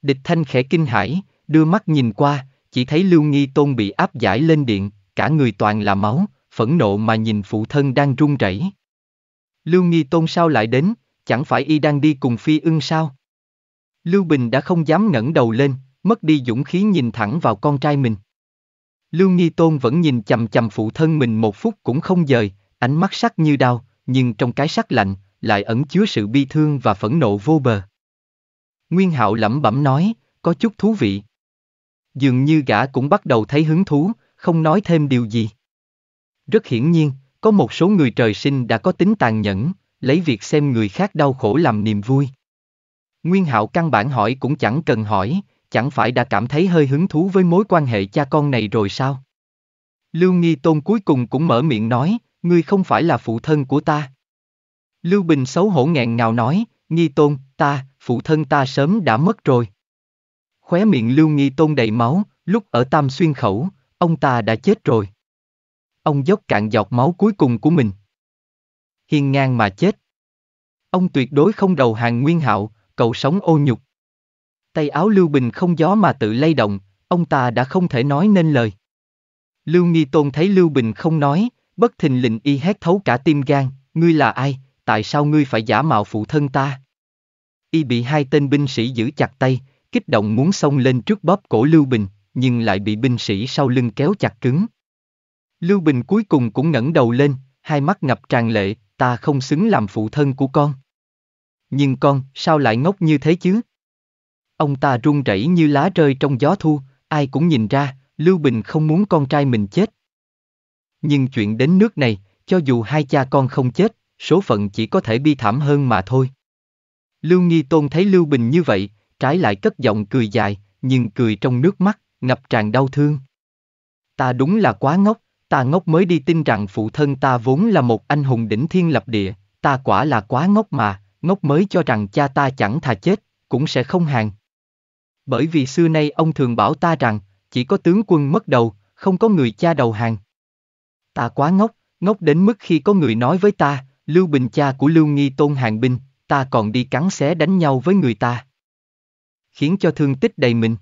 Địch thanh khẽ kinh hãi, đưa mắt nhìn qua, chỉ thấy Lưu Nghi Tôn bị áp giải lên điện, cả người toàn là máu, phẫn nộ mà nhìn phụ thân đang run rẩy. Lưu Nghi Tôn sao lại đến, chẳng phải y đang đi cùng Phi ưng sao? Lưu Bình đã không dám ngẩng đầu lên, mất đi dũng khí nhìn thẳng vào con trai mình. Lưu Nghi Tôn vẫn nhìn chầm chầm phụ thân mình một phút cũng không dời, ánh mắt sắc như đau, nhưng trong cái sắc lạnh, lại ẩn chứa sự bi thương và phẫn nộ vô bờ. Nguyên Hạo lẩm bẩm nói, có chút thú vị. Dường như gã cũng bắt đầu thấy hứng thú, không nói thêm điều gì. Rất hiển nhiên, có một số người trời sinh đã có tính tàn nhẫn, lấy việc xem người khác đau khổ làm niềm vui. Nguyên Hạo căn bản hỏi cũng chẳng cần hỏi, chẳng phải đã cảm thấy hơi hứng thú với mối quan hệ cha con này rồi sao? Lưu Nghi Tôn cuối cùng cũng mở miệng nói, ngươi không phải là phụ thân của ta. Lưu Bình xấu hổ nghẹn ngào nói, Nghi Tôn, ta, phụ thân ta sớm đã mất rồi. Khóe miệng Lưu Nghi Tôn đầy máu, lúc ở Tam Xuyên Khẩu, ông ta đã chết rồi. Ông dốc cạn giọt máu cuối cùng của mình. hiền ngang mà chết. Ông tuyệt đối không đầu hàng nguyên hạo, cậu sống ô nhục. Tay áo Lưu Bình không gió mà tự lay động, ông ta đã không thể nói nên lời. Lưu Nghi Tôn thấy Lưu Bình không nói, bất thình lình y hét thấu cả tim gan, ngươi là ai, tại sao ngươi phải giả mạo phụ thân ta? Y bị hai tên binh sĩ giữ chặt tay, kích động muốn xông lên trước bóp cổ Lưu Bình, nhưng lại bị binh sĩ sau lưng kéo chặt cứng. Lưu Bình cuối cùng cũng ngẩng đầu lên, hai mắt ngập tràn lệ, ta không xứng làm phụ thân của con. Nhưng con, sao lại ngốc như thế chứ? Ông ta run rẩy như lá rơi trong gió thu, ai cũng nhìn ra, Lưu Bình không muốn con trai mình chết. Nhưng chuyện đến nước này, cho dù hai cha con không chết, số phận chỉ có thể bi thảm hơn mà thôi. Lưu Nghi Tôn thấy Lưu Bình như vậy, trái lại cất giọng cười dài, nhưng cười trong nước mắt, ngập tràn đau thương. Ta đúng là quá ngốc, ta ngốc mới đi tin rằng phụ thân ta vốn là một anh hùng đỉnh thiên lập địa, ta quả là quá ngốc mà, ngốc mới cho rằng cha ta chẳng thà chết, cũng sẽ không hàng. Bởi vì xưa nay ông thường bảo ta rằng, chỉ có tướng quân mất đầu, không có người cha đầu hàng. Ta quá ngốc, ngốc đến mức khi có người nói với ta, Lưu Bình cha của Lưu Nghi Tôn hàng binh, ta còn đi cắn xé đánh nhau với người ta. Khiến cho thương tích đầy mình.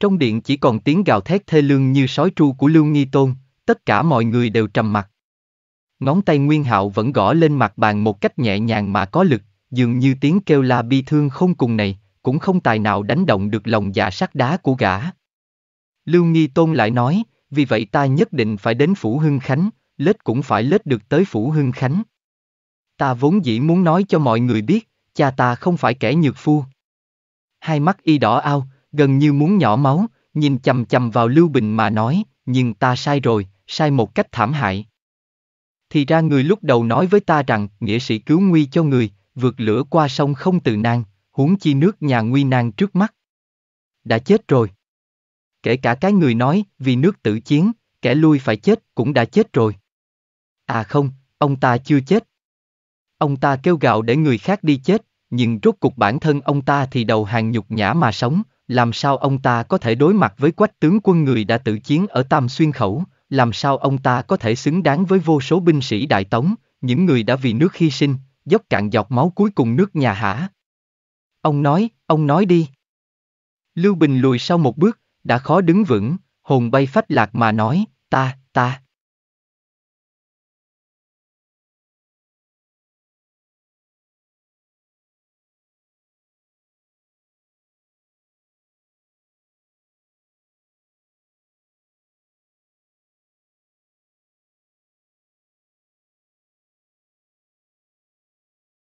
Trong điện chỉ còn tiếng gào thét thê lương như sói tru của Lưu Nghi Tôn, tất cả mọi người đều trầm mặt. Ngón tay Nguyên Hạo vẫn gõ lên mặt bàn một cách nhẹ nhàng mà có lực, dường như tiếng kêu la bi thương không cùng này, cũng không tài nào đánh động được lòng dạ sắt đá của gã. Lưu Nghi Tôn lại nói, vì vậy ta nhất định phải đến Phủ Hưng Khánh, lết cũng phải lết được tới Phủ Hưng Khánh. Ta vốn dĩ muốn nói cho mọi người biết, cha ta không phải kẻ nhược phu. Hai mắt y đỏ ao, gần như muốn nhỏ máu, nhìn chầm chầm vào Lưu Bình mà nói, nhưng ta sai rồi, sai một cách thảm hại. Thì ra người lúc đầu nói với ta rằng, nghĩa sĩ cứu nguy cho người, vượt lửa qua sông không từ nan, huống chi nước nhà nguy nan trước mắt. Đã chết rồi. Kể cả cái người nói, vì nước tự chiến, kẻ lui phải chết cũng đã chết rồi. À không, ông ta chưa chết. Ông ta kêu gạo để người khác đi chết, nhưng rốt cục bản thân ông ta thì đầu hàng nhục nhã mà sống, làm sao ông ta có thể đối mặt với quách tướng quân người đã tự chiến ở Tam Xuyên Khẩu, làm sao ông ta có thể xứng đáng với vô số binh sĩ Đại Tống, những người đã vì nước hy sinh, dốc cạn dọc máu cuối cùng nước nhà hả? Ông nói, ông nói đi. Lưu Bình lùi sau một bước, đã khó đứng vững, hồn bay phách lạc mà nói, ta, ta.